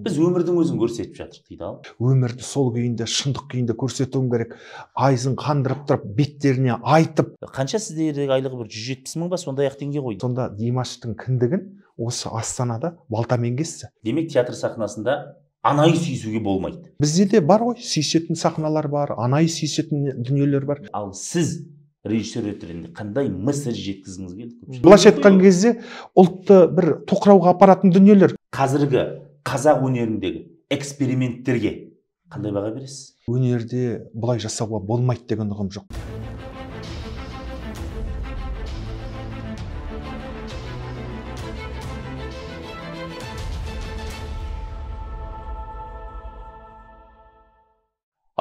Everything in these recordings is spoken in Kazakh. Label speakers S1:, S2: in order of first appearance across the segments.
S1: біз өмірдің өзін көрсетіп жатырмық дейді ал
S2: өмірді сол күйінде шындық күйінде көрсетуім керек айызын қандырып тұрып беттеріне айтып қанша сіздердегі айлығы бір жүз жетпіс мың ба сондай ақ теңге ғой сонда димаштың кіндігін осы астанада балтамен кесті
S1: демек театр сахнасында анайы сүйісуге болмайды
S2: бізде де бар ғой сүйісетін сахналар бар анайы сүйісетін дүниелер бар ал сіз режиссер ретінде қандай месседж жеткізгіңіз келді былайша айтқан кезде ұлтты бір тоқырауға апаратын дүниелер қазіргі
S1: қазақ өнеріндегі эксперименттерге қандай баға бересіз
S2: өнерде бұлай жасауға болмайды деген ұғым жоқ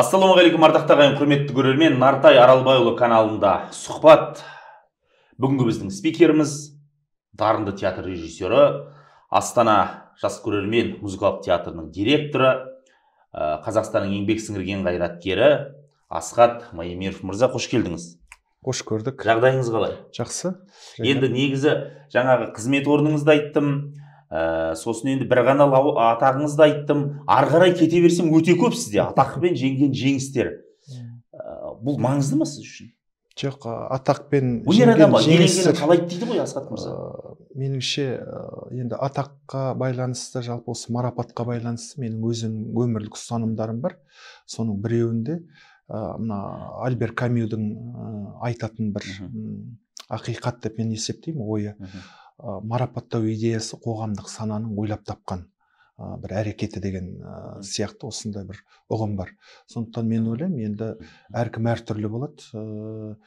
S1: ассалаумағалейкум ардақты ағайын құрметті көрермен нартай аралбайұлы каналында сұхбат бүгінгі біздің спикеріміз дарынды театр режиссері астана жас көрермен музыкалық театрының директоры э, қазақстанның еңбек сіңірген қайраткері асхат маемиров мырза қош келдіңіз қош көрдік жағдайыңыз қалай
S2: жақсы енді негізі
S1: жаңағы қызмет орныңызды айттым э, сосын енді бір ғана атағыңызды айттым ары қарай кете берсем өте көп сізде атақпен жеңген жеңістер
S2: ә, бұл маңызды ма сіз үшін жоқ атақпен өнер адамы дейді ғой асхат мырза меніңше енді атаққа байланысты жалпы осы марапатқа байланысты менің өзім өмірлік ұстанымдарым бар соның біреуінде мына альбер камюдің айтатын бір ақиқат деп мен есептеймін ойы марапаттау идеясы қоғамдық сананың ойлап тапқан ә, бір әрекеті деген ә, сияқты осындай бір ұғым бар сондықтан мен ойлаймын енді әркім әртүрлі болады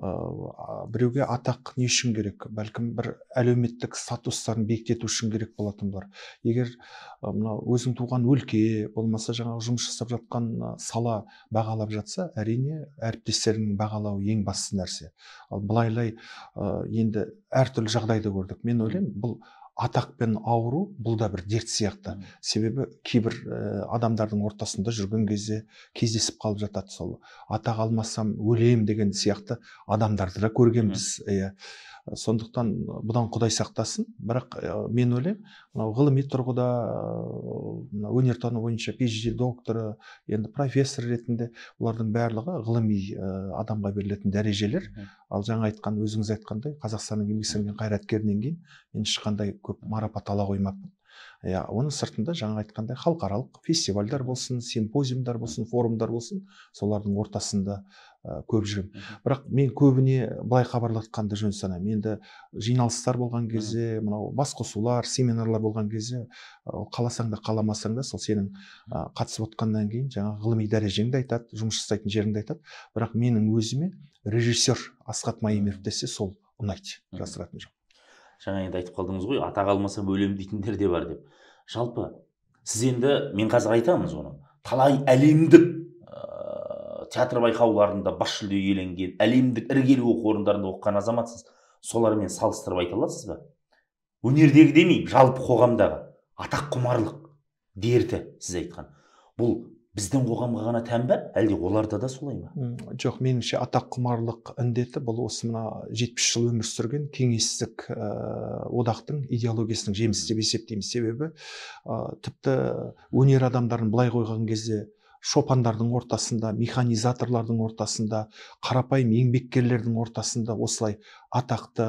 S2: Э, біреуге атақ не үшін керек бәлкім бір әлеуметтік статустарын биіктету үшін керек болатын болар егер мынау өзің туған өлке болмаса жаңағы жұмыс жасап жатқан сала бағалап жатса әрине әріптестерінің бағалауы ең басты нәрсе ал былайлай енді әртүрлі жағдайды көрдік мен ойлаймын бұл атақпен ауыру бұл да бір дерт сияқты себебі кейбір э, адамдардың ортасында жүрген кезде кездесіп қалып жатады сол атақ алмасам өлем деген сияқты адамдарды да көргенбіз иә сондықтан бұдан құдай сақтасын бірақ мен ойлаймын мынау ғылыми тұрғыда мынау өнертану бойынша phd докторы енді профессор ретінде бұлардың барлығы ғылыми адамға берілетін дәрежелер ал жаңа айтқан өзіңіз айтқандай қазақстанның еңбек сіңірген қайраткерінен кейін мен ешқандай көп марапат ала қоймаппын иә оның сыртында жаңа айтқандай халықаралық фестивальдар болсын симпозиумдар болсын форумдар болсын солардың ортасында ә, көп жүремін бірақ мен көбіне былай хабарлатқанды жөн санаймын енді жиналыстар болған кезде мынау басқосулар семинарлар болған кезде қаласаң да қаламасаң да сол сенің қатысып отқаннан кейін жаңа ғылыми дәрежеңді айтады жұмыс жасайтын жеріңді айтады бірақ менің өзіме режиссер асхат маемиров десе сол ұнайды жасыратын жоқ
S1: жаңа енді айтып қалдыңыз ғой атақ алмасам өлем дейтіндер де бар деп жалпы сіз енді мен қазір айтамын оны, талай әлемдік театр байқауларында бас жүлде иеленген әлемдік іргелі оқу орындарында оқыған азаматсыз солармен салыстырып айта аласыз ба өнердегі демеймін жалпы қоғамдағы атақ құмарлық дерті сіз айтқан бұл біздің қоғамға ғана тән ба әлде оларда да солай
S2: ма жоқ меніңше атақ құмарлық індеті бұл осы мына жетпіс жыл өмір сүрген кеңестік э, одақтың идеологиясының жемісі деп есептеймін себебі ә, тіпті өнер адамдарын былай қойған кезде шопандардың ортасында механизаторлардың ортасында қарапайым еңбеккерлердің ортасында осылай атақты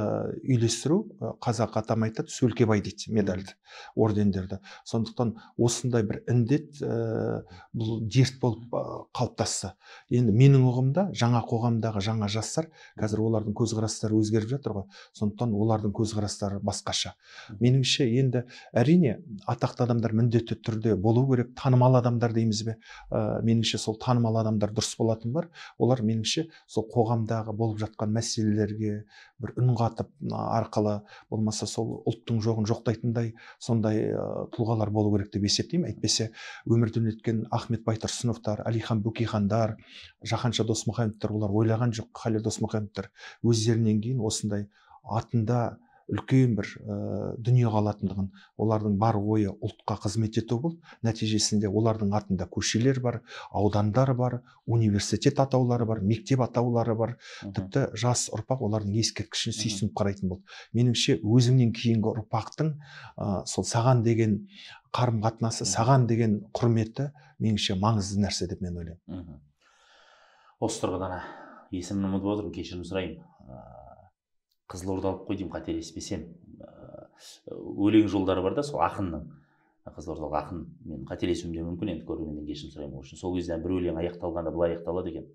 S2: үйлестіру қазақ атам айтады сөлкебай дейді медальді ордендерді сондықтан осындай бір індет ә, бұл дерт болып қалыптасты енді менің ұғымда жаңа қоғамдағы жаңа жастар қазір олардың көзқарастары өзгеріп жатыр ғой сондықтан олардың көзқарастары басқаша меніңше енді әрине атақты адамдар міндетті түрде болу керек танымал адамдар дейміз бе меніңше сол танымал адамдар дұрыс болатын бар олар меніңше сол қоғамдағы болып жатқан мәселелерге бір үн қатып арқылы болмаса сол ұлттың жоғын жоқтайтындай сондай тұлғалар болу керек деп есептеймін әйтпесе өмірден өткен ахмет байтұрсыновтар әлихан бөкейхандар жаһанша досмұхамедтер олар ойлаған жоқ халел досмұхамедтер өздерінен кейін осындай атында үлкен бір ә, дүние қалатындығын олардың бар ойы ұлтқа қызмет ету болды нәтижесінде олардың артында көшелер бар аудандар бар университет атаулары бар мектеп атаулары бар тіпті жас ұрпақ олардың ескерткішін сүйсініп қарайтын болды меніңше өзіңнен кейінгі ұрпақтың ә, сол саған деген қарым қатынасы саған деген құрметі меніңше маңызды нәрсе деп мен ойлаймын
S1: осы тұрғыдан есімін ұмытып отырмын кешірім сұраймын қызылордалық қой деймін қателеспесем э, өлең жолдары бар да сол ақынның қызылордалық ақын мен қателесуім де мүмкін енді көрерменнен кешірім сұраймын ол үшін сол кезде бір өлең аяқталғанда былай аяқталады екен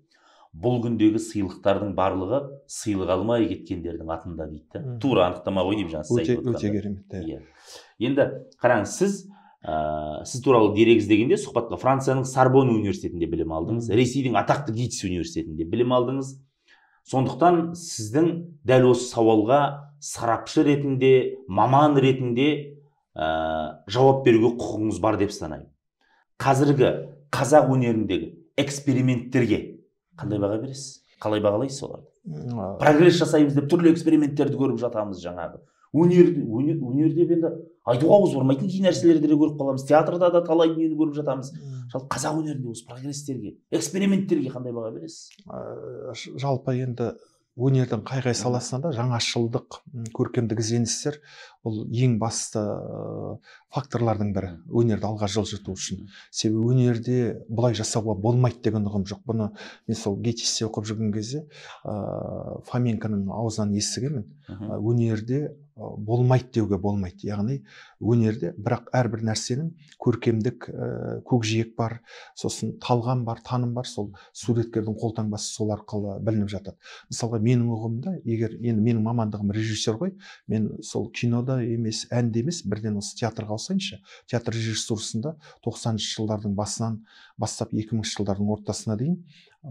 S1: бұл күндегі сыйлықтардың барлығы сыйлық алмай кеткендердің атында дейді да тура анықтама ғой деймін жаңа сіз өте керемет иә енді қараңыз сіз ә, сіз туралы дерек іздегенде сұхбатқа францияның сарбон университетінде білім алдыңыз ресейдің атақты гитс университетінде білім алдыңыз сондықтан сіздің дәл осы сауалға сарапшы ретінде маман ретінде ә, жауап беруге құқығыңыз бар деп санаймын қазіргі қазақ өнеріндегі эксперименттерге қандай баға бересіз қалай бағалайсыз
S2: оларды прогресс
S1: жасаймыз деп түрлі эксперименттерді көріп жатамыз жаңағы өнер өнер деп енді айтуға ауыз бармайтын кей нәрселерді де көріп қаламыз театрда да талай дүниені көріп жатамыз жалпы қазақ өнерінде осы прогресстерге эксперименттерге қандай баға бересіз
S2: ә, жалпы енді өнердің қай қай саласында да жаңашылдық көркемдік ізденістер бұл ең басты факторлардың бірі өнерді алға жылжыту үшін себебі өнерде бұлай жасауға болмайды деген ұғым жоқ бұны мен сол гетисте оқып жүрген кезде ыыы фоменконың аузынан естігенмін өнерде болмайды деуге болмайды яғни өнерде бірақ әрбір нәрсенің көркемдік ә, көкжиек бар сосын талғам бар таным бар сол суреткердің қолтаңбасы сол арқылы білініп жатады мысалға менің ұғымымда егер енді менің мамандығым режиссер ғой мен сол кинода емес әнде емес бірден осы театрға ауысайыншы театр режиссурасында тоқсаныншы жылдардың басынан бастап екі мыңыншы жылдардың ортасына дейін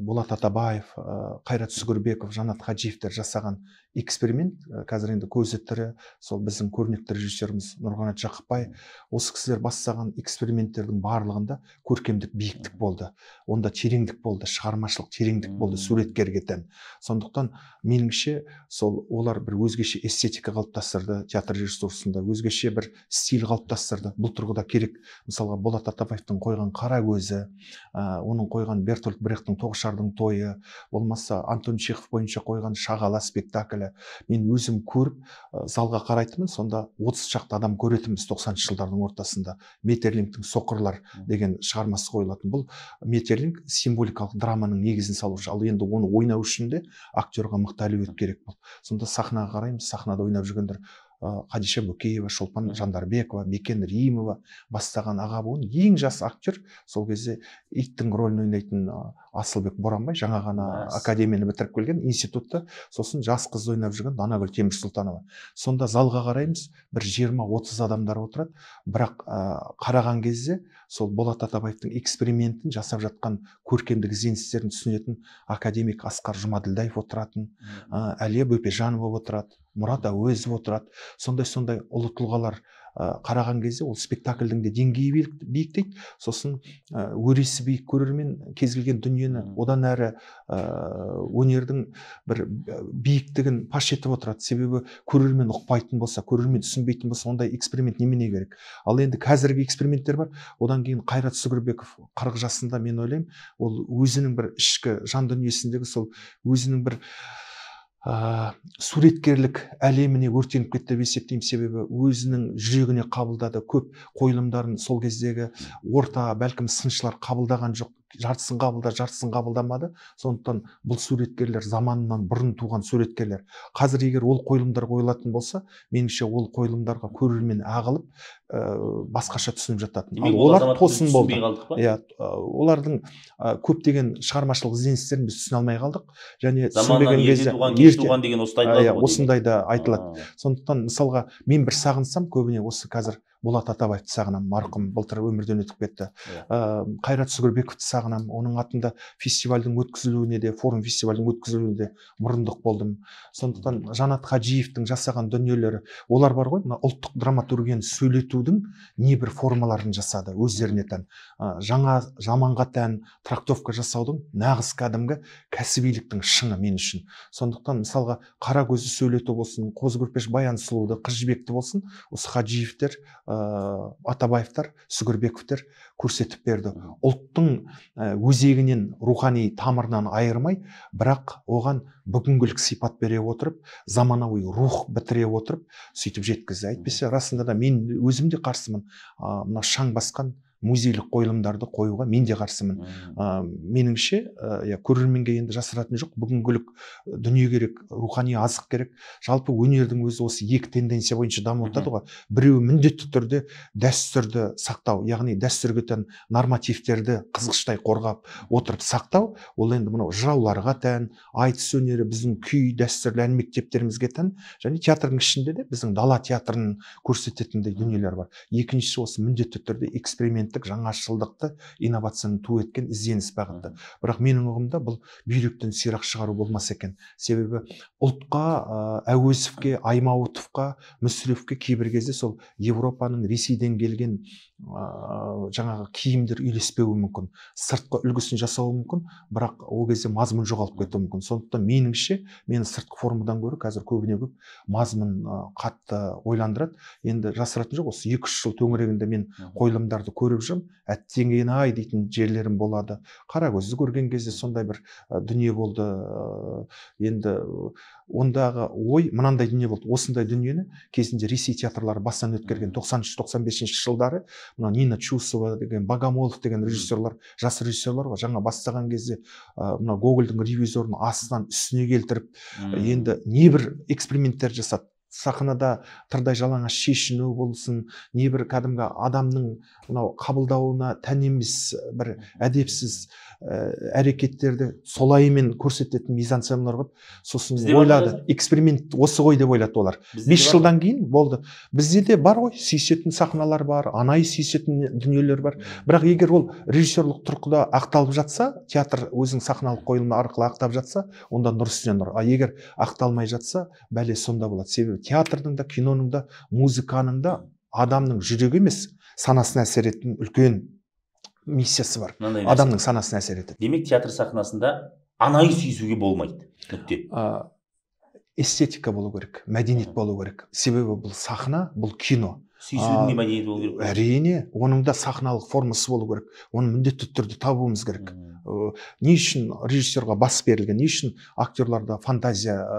S2: болат атабаев э, қайрат сүгірбеков жанат хаджиевтер жасаған эксперимент э, қазір енді көзі тірі сол біздің көрнекті режиссеріміз нұрғанат жақыпбай осы кісілер бастаған эксперименттердің барлығында көркемдік биіктік болды онда тереңдік болды шығармашылық тереңдік болды суреткерге тән сондықтан меніңше сол олар бір өзгеше эстетика қалыптастырды театр режиссурасында өзгеше бір стиль қалыптастырды бұл тұрғыда керек мысалға болат атабаевтың қойған қара көзі э, оның қойған бертольд брехттің тоғыз ақшардың тойы болмаса антон чехов бойынша қойған шағала спектаклі мен өзім көріп ә, залға қарайтынмын сонда отыз шақты адам көретінбіз тоқсаныншы жылдардың ортасында метерлингтің соқырлар деген шығармасы қойылатын бұл метерлинг символикалық драманың негізін салушы ал енді оны ойнау үшін де актерға мықты әлеует керек бұл сонда сахнаға қараймыз сахнада ойнап жүргендер Қадиша бөкеева шолпан жандарбекова Мекен римова бастаған аға буын ең жас актер сол кезде иттің рөлін ойнайтын асылбек боранбай жаңа ғана академияны бітіріп келген институтты сосын жас қызды ойнап жүрген данагүл темірсұлтанова сонда залға қараймыз бір жиырма отыз адамдар отырады бірақ қараған кезде сол болат атабаевтың экспериментін жасап жатқан көркемдік ізденістерін түсінетін академик асқар жұмаділдаев отыратын Әле әлия бөпежанова отырады мұрат әуезов отырады сондай сондай ұлы тұлғалар Э, қараған кезде ол спектакльдің де деңгейі биіктейді сосын э, өресі биік көрермен кез келген дүниені одан әрі э, өнердің бір биіктігін паш етіп отырады себебі көрермен ұқпайтын болса көрермен түсінбейтін болса ондай эксперимент немене керек ал енді қазіргі эксперименттер бар одан кейін қайрат сүгірбеков қырық жасында мен ойлаймын ол өзінің бір ішкі жан дүниесіндегі сол өзінің бір ә, суреткерлік әлеміне өртеніп кетті деп есептеймін себебі өзінің жүрегіне қабылдады көп қойылымдарын сол кездегі орта бәлкім сыншылар қабылдаған жоқ жартысын қабылдар, жартысын қабылдамады сондықтан бұл суреткерлер заманынан бұрын туған суреткерлер қазір егер ол қойылымдар қойылатын болса меніңше ол қойылымдарға көрермен ағылып ә, басқаша түсініп жататын Демек, олар тосын болды иә, э, олардың ә, көптеген шығармашылық ізденістерін біз түсіне алмай қалдық және түсінбеген кезде туған
S1: деген иә, осындай
S2: да айтылады сондықтан мысалға мен бір сағынсам көбіне осы қазір болат атабаевты сағынамын марқұм былтыр өмірден өтіп кетті иә. ә, қайрат сүгірбековті сағынамын оның атында фестивальдің өткізілуіне де форум фестивальдің өткізілуіне де мұрындық болдым сондықтан жанат хаджиевтің жасаған дүниелері олар бар ғой мына ұлттық драматургияны сөйлетудің небір формаларын жасады өздеріне тән ә, жаңа заманға тән трактовка жасаудың нағыз кәдімгі кәсібиліктің шыңы мен үшін сондықтан мысалға қара көзді сөйлету болсын қозы көрпеш баян сұлуды қыз жібекті болсын осы хаджиевтер атабаевтар сүгірбековтер көрсетіп берді ұлттың өзегінен рухани тамырынан айырмай бірақ оған бүгінгілік сипат бере отырып заманауи рух бітіре отырып сөйтіп жеткізді әйтпесе расында да мен өзім де қарсымын мына шаң басқан музейлік қойылымдарды қоюға мен де қарсымын ә, меніңше иә көрерменге енді жасыратын жоқ бүгінгілік дүние керек рухани азық керек жалпы өнердің өзі осы екі тенденция бойынша дамып жатады ғой біреуі міндетті түрде дәстүрді сақтау яғни дәстүрге тән нормативтерді қызғыштай қорғап отырып сақтау ол енді мынау жырауларға тән айтыс өнері біздің күй дәстүрлі ән мектептерімізге тән және театрдың ішінде де біздің дала театрын көрсететіндей дүниелер бар екіншісі осы міндетті түрде эксперимент жаңашылдықты инновацияны ту еткен ізденіс бағыты бірақ менің ұғымда бұл бүйректен сирақ шығару болмас екен себебі ұлтқа ә, әуезовке аймауытовқа мүсірепке кейбір кезде сол Европаның ресейден келген ә, жаңағы киімдер үйлеспеуі мүмкін сыртқы үлгісін жасауы мүмкін бірақ ол кезде мазмұн жоғалып кетуі мүмкін сондықтан меніңше мені сыртқы формадан гөрі қазір көбіне көп мазмұн қатты ойландырады енді жасыратын жоқ осы екі үш жыл төңірегінде мен қойылымдарды көріп жүрмін әттеген ай дейтін жерлерім болады қаракөзді көрген кезде сондай бір дүние болды енді ондағы ой мынандай дүние болды осындай дүниені кезінде ресей театрлары бастан өткерген 90-95 жылдары мына нина чусова деген богомолов деген режиссерлар жас режиссерлар ғой жаңа бастаған кезде ә, мына гогольдің ревизорын астынан үстіне келтіріп енді небір эксперименттер жасады сахнада тырдай жалаңаш шешіну болсын небір кәдімгі адамның мынау қабылдауына тән емес э, бір әдепсіз ә, әрекеттерді солаймен көрсететін мизансценалар бар сосын бізде ойлады эксперимент осы ғой деп ойлады олар бес жылдан кейін болды бізде де бар ғой сүйісетін сахналар бар анайы сүйісетін дүниелер бар бірақ егер ол режиссерлік тұрғыда ақталып жатса театр өзінің сахналық қойылымы арқылы ақтап жатса онда нұр үстіне нұр ал егер ақталмай жатса бәле сонда болады себебі театрдың да киноның да музыканың да адамның жүрегі емес санасына әсер ететін үлкен миссиясы бар адамның санасына әсер етеді
S1: демек театр сахнасында анайы сүйісуге болмайды нүкте
S2: эстетика болу керек мәдениет болу керек себебі бұл сахна бұл кино сүйсінудің не мәдениеті болу керек әрине оның да сахналық формасы болу керек оны міндетті түрде табуымыз керек не үшін режиссерға бас берілген не үшін актерларда фантазия ә,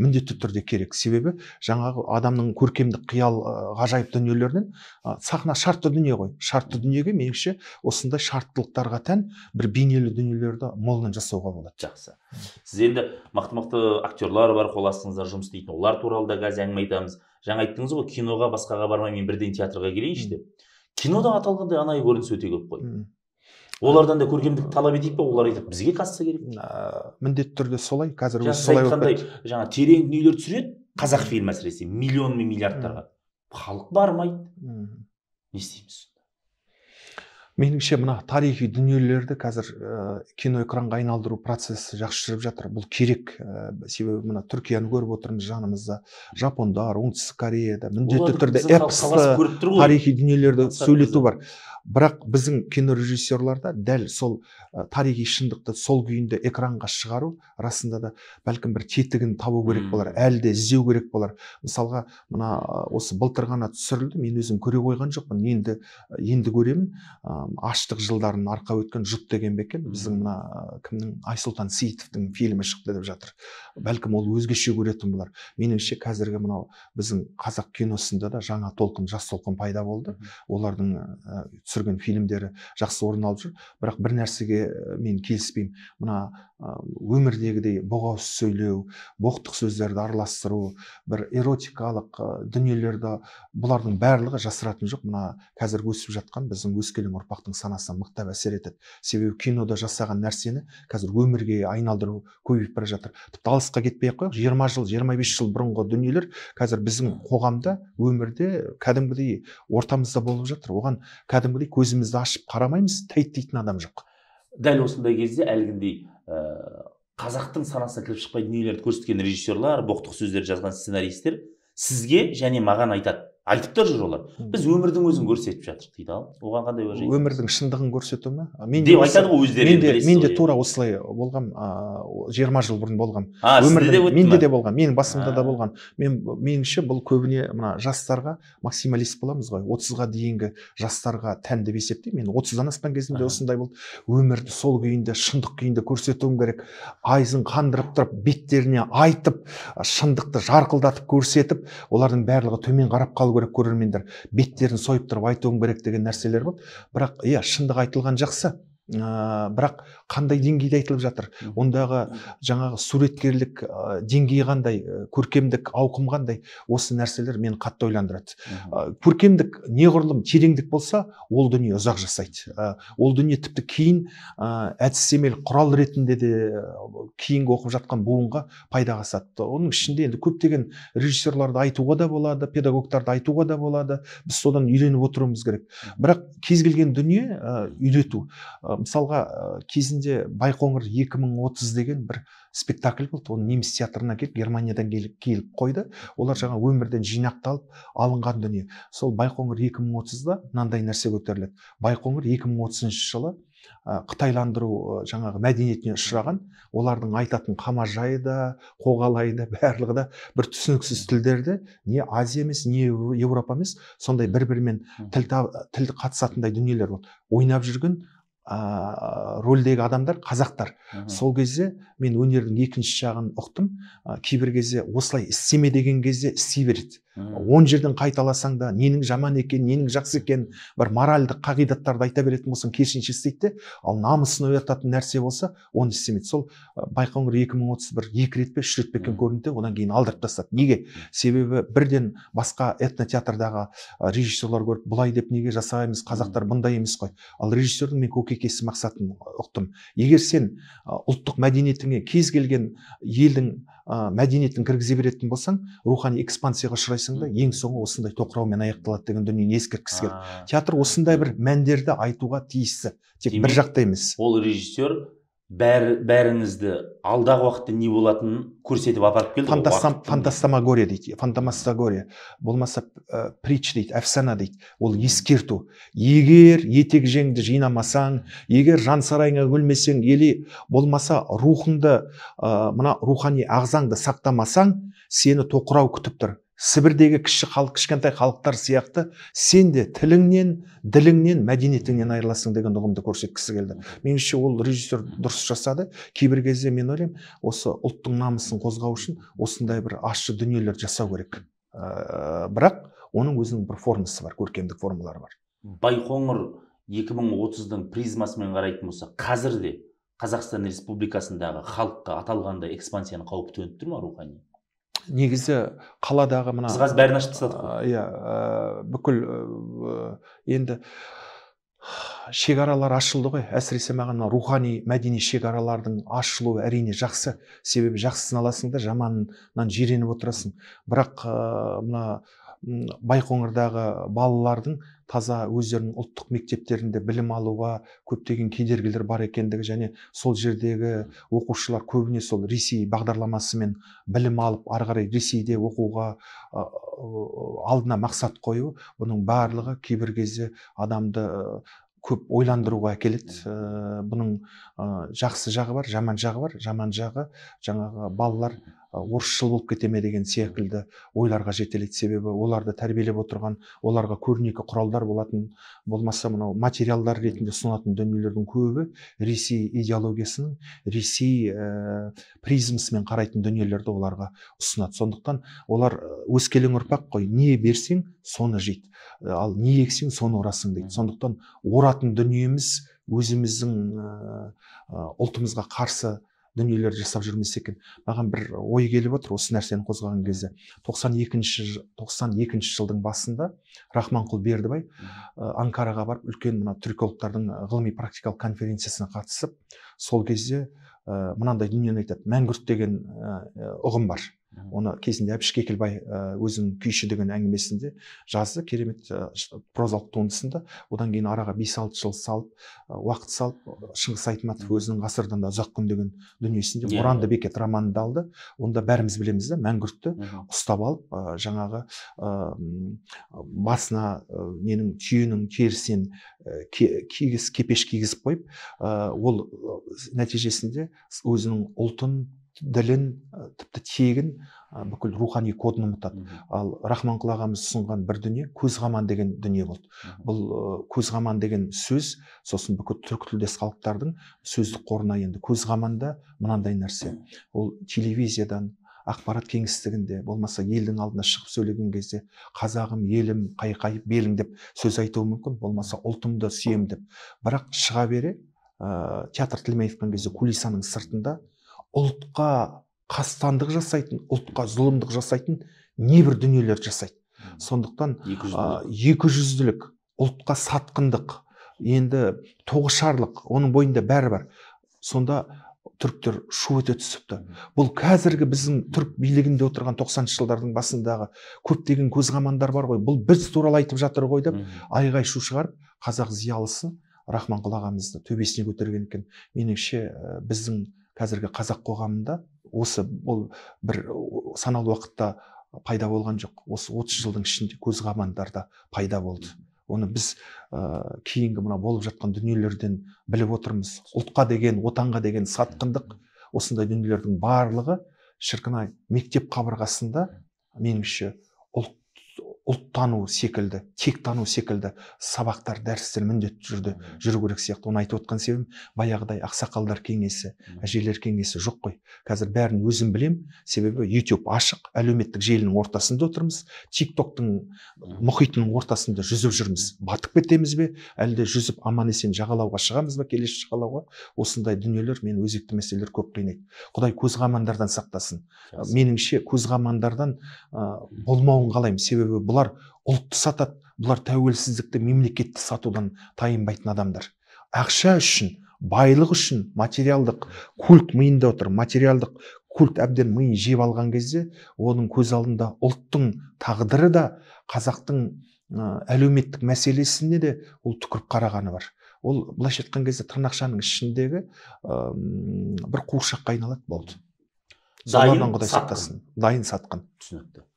S2: міндетті түрде керек себебі жаңағы адамның көркемдік қиял ә, ғажайып дүниелерінен ә, сахна шартты дүние ғой шартты дүниеге меніңше осындай шарттылықтарға тән бір бейнелі дүниелерді молынан жасауға болады жақсы
S1: сіз енді мақты мықты актерлар бар қол астыңызда жұмыс істейтін олар туралы да қазір әңгіме айтамыз жаңа айттыңыз ғой киноға басқаға бармай мен бірден театрға келейінші деп кинода аталғандай анайы көрініс өте көп қой олардан да көркемдік талап етейік пе олар айтады бізге касса керек
S2: міндетті түрде солай қазір өзі солай айтқандай жаңа
S1: терең дүниелер түсіреді қазақ фильмі әсіресе миллион мен миллиардтарға халық бармайды не
S2: істейміз меніңше мына тарихи дүниелерді қазір ә, киноэкранға айналдыру процесі жақсы жүріп жатыр бұл керек ә, себебі мына түркияны көріп отырмыз жанымызда жапондар оңтүстік кореяда міндетті түрде эпосты тарихи дүниелерді сөйлету бар бірақ біздің кинорежиссерларда дәл сол тарихи шындықты сол күйінде экранға шығару расында да бәлкім бір тетігін табу керек болар әлі де іздеу керек болар мысалға мына осы былтыр ғана түсірілді мен өзім көре қойған жоқпын енді енді көремін аштық жылдарын арқа өткен жұт деген бе екен біздің мына кімнің айсұлтан сейітовтің фильмі шықты деп жатыр бәлкім ол өзгеше көретін болар меніңше қазіргі мынау біздің қазақ киносында да жаңа толқын жас толқын пайда болды олардың ә, түсірген фильмдері жақсы орын алып жүр бірақ бір нәрсеге мен келіспеймін мына өмірдегідей боғауыз сөйлеу боқтық сөздерді араластыру бір эротикалық дүниелерді бұлардың барлығы жасыратын жоқ мына қазір өсіп жатқан біздің өскелең ұрпақтың санасына мықтап әсер етеді себебі кинода жасаған нәрсені қазір өмірге айналдыру көбейіп бара жатыр тіпті алысқа кетпей ақ қояйық жиырма жыл жиырма бес жыл бұрынғы дүниелер қазір біздің қоғамда өмірде кәдімгідей ортамызда болып жатыр оған кәдімгі кәдімгідей көзімізді ашып қарамаймыз тәйт дейтін адам жоқ
S1: дәл осындай кезде әлгіндей ә, қазақтың санасына кіріп шықпайтын дүниелерді көрсеткен режиссерлар боқтық сөздер жазған сценаристер сізге және маған айтады айтып та жүр олар біз өмірдің өзін көрсетіп жатырмық дейді ал оған қандай уәж
S2: өмірдің шындығын көрсету ма мен деп айтады ғой өздері мен де тура осылай ыыы жиырма жыл бұрын болған өмірде менде де болған менің басымда да болған мен меніңше бұл көбіне мына жастарға максималист боламыз ғой отызға дейінгі жастарға тән деп есептеймін мен отыздан асқан кезімде осындай болды өмірді сол күйінде шындық күйінде көрсетуім керек айызын қандырып тұрып беттеріне айтып шындықты жарқылдатып көрсетіп олардың барлығы төмен қарап қалу салу керек көрермендер беттерін сойып тұрып айтуың керек деген нәрселер болды бірақ иә шындық айтылған жақсы Э, бірақ қандай деңгейде айтылып жатыр ондағы жаңағы суреткерлік ә, э, деңгей қандай э, көркемдік ауқым қандай осы нәрселер мені қатты ойландырады ә, көркемдік неғұрлым тереңдік болса ол дүние ұзақ жасайды ә, ол дүние тіпті кейін ә, әдістемелік құрал ретінде де кейінгі оқып жатқан буынға пайдаға сатты оның ішінде енді көптеген режиссерларды айтуға да болады педагогтарды айтуға да болады біз содан үйреніп отыруымыз керек бірақ кез келген дүние ә, үйрету мысалға кезінде байқоңыр 2030 деген бір спектакль болды оны неміс театрына келіп германиядан келіп, келіп қойды олар жаңа өмірден жинақталып алынған дүние сол байқоңыр 2030-да мынандай нәрсе көтеріледі байқоңыр 2030 жылы қытайландыру жаңағы мәдениетіне ұшыраған олардың айтатын қамажайы да қоғалайы да барлығы да бір түсініксіз тілдерде не азия емес не еуропа емес сондай бір бірімен тіл қатысатындай дүниелер болды ойнап жүрген ә, рөлдегі адамдар қазақтар сол кезде мен өнердің екінші жағын ұқтым ә, кейбір кезде осылай істеме деген кезде істей береді он жерден қайталасаң да ненің жаман екенін ненің жақсы екенін бір моральдық қағидаттарды айта беретін болсаң керісінше істейді де ал намысын оятатын нәрсе болса оны істемейді сол байқоңыр екі мың отыз бір екі рет пе үш рет пе екен көрінді одан кейін алдырып тастады неге себебі бірден басқа этнотеатрдағы режиссерлар көріп бұлай деп неге жасаймыз қазақтар бұндай емес қой ал режиссердің мен көкейкесті мақсатын ұқтым егер сен ұлттық мәдениетіңе кез келген елдің ә, мәдениетін кіргізе беретін болсаң рухани экспансияға ұшырайсың да ең соңы осындай тоқыраумен аяқталады деген дүниені ескерткісі келді театр осындай бір мәндерді айтуға тиісті тек бір жақта емес
S1: ол режиссер бәрі бәріңізді алдағы уақытта не болатынын көрсетіп апарып келді Фантастам,
S2: фантастамагория дейді фантамастагория болмаса ә, притч дейді әфсана дейді ол ескерту егер етек жеңді жинамасаң егер жан сарайыңа көлмесең или болмаса рухыңды ә, мына рухани ағзаңды сақтамасаң сені тоқырау күтіп тұр сібірдегі кіші халық кішкентай халықтар сияқты сен де тіліңнен діліңнен мәдениетіңнен айырыласың деген ұғымды көрсеткісі келді меніңше ол режиссер дұрыс жасады кейбір кезде мен ойлаймын осы ұлттың намысын қозғау үшін осындай бір ащы дүниелер жасау керек э, бірақ оның өзінің бір формасы бар көркемдік формалары бар
S1: байқоңыр 2030-дың призмасымен қарайтын болсақ қазірде қазақстан республикасындағы халыққа аталғандай экспансияның қаупі төніп тұр ма рухани
S2: негізі қаладағы мына біз қазір бәрін ашып тастадық иә бүкіл енді шекаралар ашылды ғой әсіресе маған мына рухани мәдени шекаралардың ашылуы әрине жақсы себебі жақсысын аласың да жаманынан жиреніп отырасың бірақ мына байқоңырдағы балалардың таза өздерінің ұлттық мектептерінде білім алуға көптеген кедергілер бар екендігі және сол жердегі оқушылар көбіне сол ресей бағдарламасымен білім алып ары қарай ресейде оқуға алдына мақсат қою бұның барлығы кейбір кезде адамды көп ойландыруға әкеледі э, бұның жақсы жағы бар жаман жағы бар жаман жағы жаңағы балалар Ә, орысшыл болып кете ме деген секілді ойларға жетелейді себебі оларды тәрбиелеп отырған оларға көрнекі құралдар болатын болмаса мынау материалдар ретінде ұсынатын дүниелердің көбі ресей идеологиясының ресей ә, призмасымен қарайтын дүниелерді оларға ұсынады сондықтан олар ә, өскелең ұрпақ қой не берсең соны жейді ә, ал не ексең соны орасың дейді сондықтан оратын дүниеміз өзіміздің ұлтымызға қарсы дүниелер жасап жүрмесе екен маған бір ой келіп отыр осы нәрсені қозғаған кезде 92 екінші жылдың басында рахманқұл бердібай анкараға барып үлкен мына түркологтардың ғылыми практикалық конференциясына қатысып сол кезде ә, мынандай дүниені айтады мәңгүрт деген ұғым бар оны кезінде әбіш кекілбай өзінің күйші деген әңгімесінде жазды керемет прозалық туындысында одан кейін араға бес алты жыл салып уақыт салып шыңғыс айтматов өзінің ғасырдан да ұзақ күн деген дүниесінде иә, Оранды иә. бекет романында алды онда бәріміз білеміз да мәңгүртті ұстап алып жаңағы басына ненің түйенің терісінен кигіз кепеш кигізіп қойып ол нәтижесінде өзінің ұлтын ділін тіпті тегін бүкіл рухани кодын ұмытады ал рахманқұл ағамыз ұсынған бір дүние көзғаман деген дүние болды бұл көзғаман деген сөз сосын бүкіл түркі тілдес халықтардың сөздік қорына енді көзғаманда мынандай нәрсе ол телевизиядан ақпарат кеңістігінде болмаса елдің алдына шығып сөйлеген кезде қазағым елім қайқайып белің деп сөз айтуы мүмкін болмаса ұлтымды сүйем деп бірақ шыға бере ә, театр тілімен айтқан кезде кулисаның сыртында ұлтқа қастандық жасайтын ұлтқа зұлымдық жасайтын небір дүниелер жасайды сондықтан екіжүзділік ұлтқа сатқындық енді тоғышарлық оның бойында бәрі бар сонда түріктер шу ете түсіпті бұл қазіргі біздің түрік билігінде отырған 90 жылдардың басындағы көптеген көзқамандар бар ғой бұл біз туралы айтып жатыр ғой деп айғай шу шығарып қазақ зиялысы рахманқұл ағамызды төбесіне көтерген екен меніңше біздің қазіргі қазақ қоғамында осы ол бір санаулы уақытта пайда болған жоқ осы 30 жылдың ішінде көзқамандарда пайда болды оны біз ә, кейінгі мына болып жатқан дүниелерден біліп отырмыз ұлтқа деген отанға деген сатқындық осындай дүниелердің барлығы шіркін ай мектеп қабырғасында меніңше ұлттану секілді тектану секілді сабақтар дәрістер міндетті түрде жүру керек сияқты оны айтып отқан себебім баяғыдай ақсақалдар кеңесі әжелер кеңесі жоқ қой қазір бәрін өзім білем, себебі YouTube ашық әлеуметтік желінің ортасында отырмыз тик токтың мұхитының ортасында жүзіп жүрміз батып кетеміз бе әлде жүзіп аман есен жағалауға шығамыз ба келесі жағалауға осындай дүниелер мен өзекті мәселелер көп қинайды құдай көзғамандардан сақтасын меніңше көзқамандардан ә, болмауын қалаймын себебі бұлар бұлар ұлтты сатады бұлар тәуелсіздікті мемлекетті сатудан тайынбайтын адамдар ақша үшін байлық үшін материалдық культ миында отыр материалдық культ әбден миын жеп алған кезде оның көз алдында ұлттың тағдыры да қазақтың әлеуметтік мәселесіне де ол түкіріп қарағаны бар ол былайша айтқан кезде тырнақшаның ішіндегі бір қуыршаққа айналады болды дайын сатқын дайын сатқын түсінікті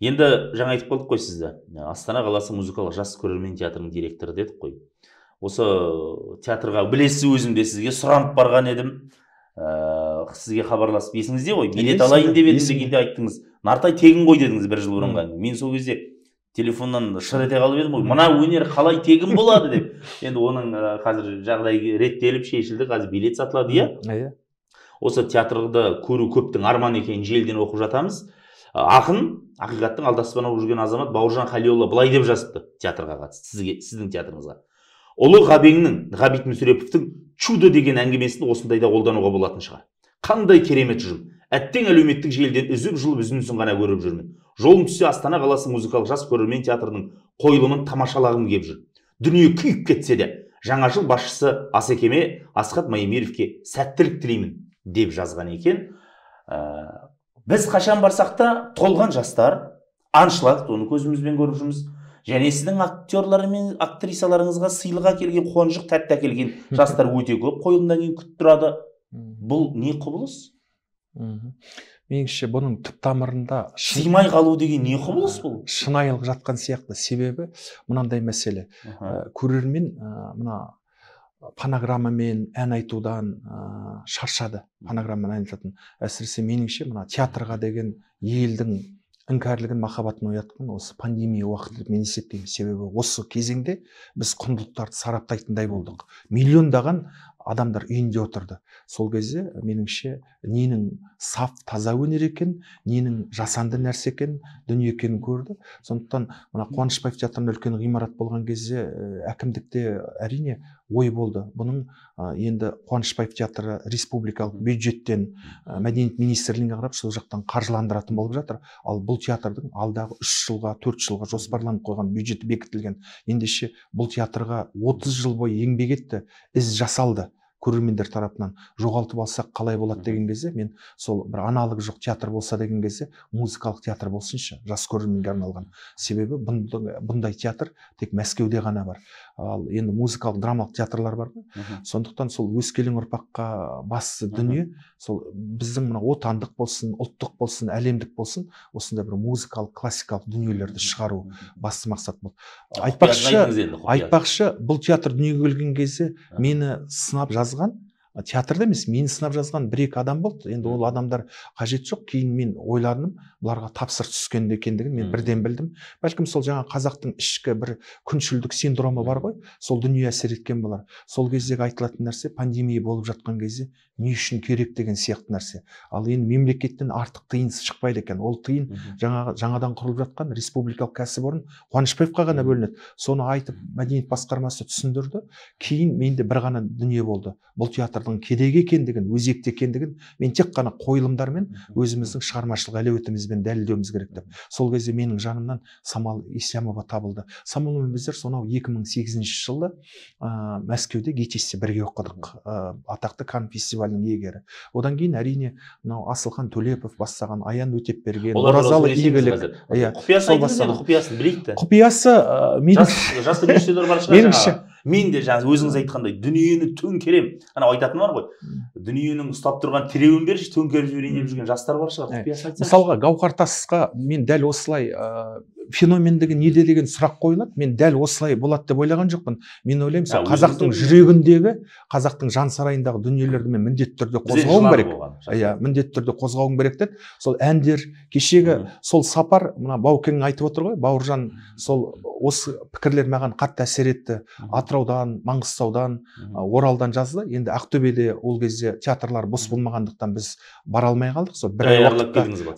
S1: енді жаңа айтып қалдық қой сізді ә, астана қаласы музыкалық жас көрермен театрының директоры дедік қой осы театрға білесіз өзім де сізге сұранып барған едім ыыы ә, сізге хабарласып есіңізде ғой билет алайын деп едім дегенде айттыңыз нартай тегін ғой дедіңіз бір жыл бұрынға мен сол кезде телефоннан шыр ете қалып едім ғой мына өнер қалай тегін болады деп енді оның қазір жағдайы реттеліп шешілді қазір билет сатылады иә иә осы театрды көру көптің арманы екенін желіден оқып жатамыз ақын ақиқаттың алдаспан жүрген азамат бауыржан халиолла былай деп жазыпты театрға қатысты сізге сіздің театрыңызға ұлы ғабеңнің ғабит мүсіреповтің чудо деген әңгімесін осындайда қолдануға болатын шығар қандай керемет ұжым әттең әлеуметтік желіден үзіп жұлып үзіндісін ғана көріп жүрмін жолым түссе астана қаласы музыкалық жас көрермен театрының қойылымын тамашалағым келіп жүр дүние күйіп кетсе де жаңа жыл басшысы асекеме асхат маемировке сәттілік тілеймін деп жазған екен біз қашан барсақ та толған жастар аншлаг оны көзімізбен көріп жүрміз және сіздің актерлар мен актрисаларыңызға сыйлық келген, қонжық тәтті әкелген жастар өте көп қойылымнан кейін күтіп тұрады бұл не құбылыс
S2: меніңше бұның түп тамырында сыймай қалу деген не құбылыс бұл шынайылық жатқан сияқты себебі мынандай мәселе ә, көрермен ә, мына панограммамен ән айтудан шаршады панограммамен ән айтатын әсіресе меніңше мына театрға деген елдің іңкәрлігін махаббатын оятқан осы пандемия уақыты деп мен есептеймін себебі осы кезеңде біз құндылықтарды сараптайтындай болдық миллиондаған адамдар үйінде отырды сол кезде меніңше ненің саф таза өнер екен ненің жасанды нәрсе екен дүние екенін көрді сондықтан мына қуанышбаев театрында үлкен ғимарат болған кезде э, әкімдікте әрине ой болды бұның енді қуанышбаев театры республикалық бюджеттен мәдениет министрлігіне қарап сол жақтан қаржыландыратын болып жатыр ал бұл театрдың алдағы үш жылға төрт жылға жоспарланып қойған бюджеті бекітілген ендеше бұл театрға 30 жыл бойы еңбек етті із жасалды көрермендер тарапынан жоғалтып алсақ қалай болады деген кезде мен сол бір аналогы жоқ театр болса деген кезде музыкалық театр болсыншы жас көрерменге арналған себебі бұндай театр тек мәскеуде ғана бар ал енді музыкалық драмалық театрлар бар ғой сондықтан сол өскелең ұрпаққа басты дүние сол біздің мына отандық болсын ұлттық болсын әлемдік болсын осындай бір музыкалық классикалық дүниелерді шығару басты мақсат болды айтпақшы айтпақшы бұл театр дүниеге келген кезде мені сынап жазған театрда емес мені сынап жазған бір екі адам болды енді ол адамдар қажет жоқ кейін мен ойладым бұларға тапсыр түскен екендігін мен бірден білдім бәлкім сол жаңа қазақтың ішкі бір күншілдік синдромы бар ғой сол дүние әсер еткен болар сол кездегі айтылатын нәрсе пандемия болып жатқан кезде не үшін керек деген сияқты нәрсе ал енді мемлекеттен артық тиын шықпайды екен ол тиын жаңағы жаңадан құрылып жатқан республикалық кәсіпорын қуанышбаевқа ғана бөлінеді соны айтып мәдениет басқармасы түсіндірді кейін менде бір ғана дүние болды бұл театрды қазақтың екендігін өзекті екендігін мен тек қана қойылымдармен өзіміздің шығармашылық әлеуетімізбен дәлелдеуіміз керек деп сол кезде менің жанымнан самал ислямова табылды самалмен біздер сонау 2008 жылы ә, мәскеуде гетисте бірге оқыдық атақты кан фестивалінің иегері одан кейін әрине мынау асылхан төлепов бастаған аян өтепберген оразалы игілік иә құпиясын
S1: құпиясын білейік та құпиясы мен де жаңағы өзіңіз айтқандай дүниені төңкеремін ана айтатын бар ғой дүниенің ұстап тұрған тіреуін берші төңкеріп жіберейін деп жүрген жастар бар шығар құпиясын
S2: мысалға гауһар тасқа мен дәл осылай ыыы феномендігі неде деген сұрақ қойылады мен дәл осылай болады деп ойлаған жоқпын мен ойлаймын ә, сол қазақтың жүрегіндегі қазақтың жан сарайындағы дүниелерді мен міндетті түрде қозғауым керек иә міндетті түрде қозғауым керек деді сол әндер кешегі сол сапар мына баукең айтып отыр ғой бауыржан сол осы пікірлер маған қатты әсер етті атыраудан маңғыстаудан оралдан жазды енді ақтөбеде ол кезде театрлар бос болмағандықтан біз бара алмай қалдық сол бір ай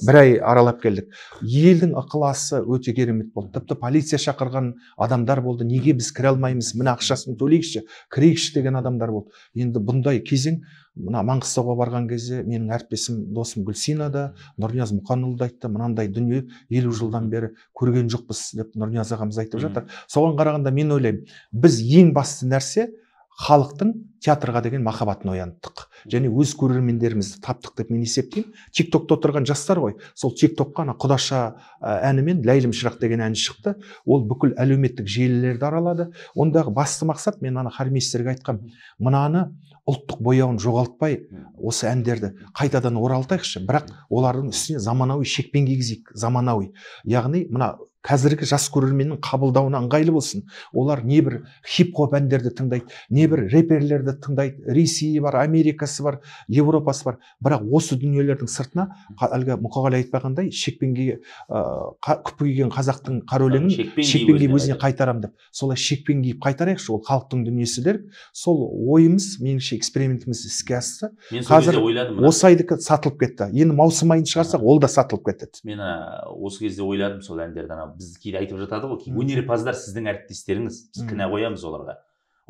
S2: бір ай аралап келдік елдің ықыласы өте керемет болды тіпті полиция шақырған адамдар болды неге біз кіре алмаймыз міне ақшасын төлейікші кірейікші деген адамдар болды енді бұндай кезең мына маңғыстауға барған кезде менің әріптесім досым гүлсина да нұрнияз мұқанұлы да айтты мынандай дүние елу жылдан бері көрген жоқпыз деп нұрнияз ағамыз айтып жатыр соған қарағанда мен ойлаймын біз ең басты нәрсе халықтың театрға деген махаббатын ояныттық және өз көрермендерімізді таптық деп мен есептеймін тик токта отырған жастар ғой сол тик токқа ана құдаша әнімен ләйлім шырақ деген ән шықты ол бүкіл әлеуметтік желілерді аралады ондағы басты мақсат мен ана хормейстерге айтқам мынаны ұлттық бояуын жоғалтпай осы әндерді қайтадан оралтайықшы бірақ олардың үстіне заманауи шекпен кигізейік заманауи яғни мына қазіргі жас көрерменнің қабылдауына ыңғайлы болсын олар небір хип хоп әндерді тыңдайды небір реперлерді тыңдайды ресейі бар америкасы бар еуропасы бар бірақ осы дүниелердің сыртына әлгі мұқағали айтпағандай шекпенге ә, күпі киген қазақтың қара өлеңін шекпен киіп өзіне қайтарамын деп солай шекпен киіп қайтарайықшы ол халықтың дүниесі дер сол ойымыз меніңше экспериментіміз іске асты қазір осы айдікі сатылып кетті енді маусым айын шығарсақ ол да сатылып кетеді
S1: мен осы кезде ойладым сол әндерді біз кейде айтып жатады ғой өнерпаздар сіздің әріптестеріңіз біз кінә қоямыз оларға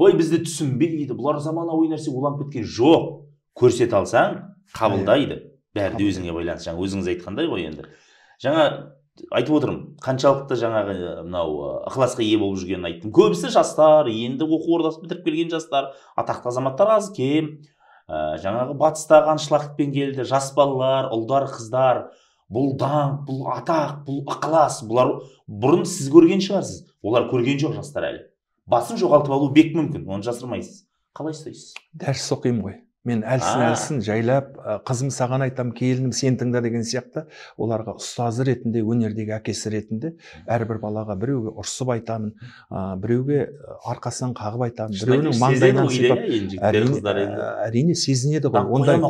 S1: ой бізді түсінбейді бұлар заманауи нәрсе уланып кеткен жоқ көрсете алсаң қабылдайды бәрі де өзіңе байланысты жаңа өзіңіз айтқандай ғой енді жаңа айтып отырмын қаншалықты жаңағы мынау ықыласқа ие болып жүргенін айттым көбісі жастар енді оқу ордасын бітіріп келген жастар атақты азаматтар аз кем ә, жаңағы батыстағы аншлагпен келді жас балалар ұлдар қыздар бұл даңқ бұл атақ бұл ықылас бұлар бұрын сіз көрген шығарсыз олар көрген жоқ жастар әлі басын жоғалтып алу бек мүмкін оны жасырмайсыз қалай ұстайсыз
S2: дәріс оқимын ғой мен әлсін әлсін жайлап қызым саған айтам, келінім сен тыңда деген сияқты оларға ұстазы ретінде өнердегі әкесі ретінде әрбір балаға біреуге ұрсып айтамын біреуге арқасынан қағып айтамын біреуінің маңдайынан сипап иә, әрине, сезінеді ғой ондай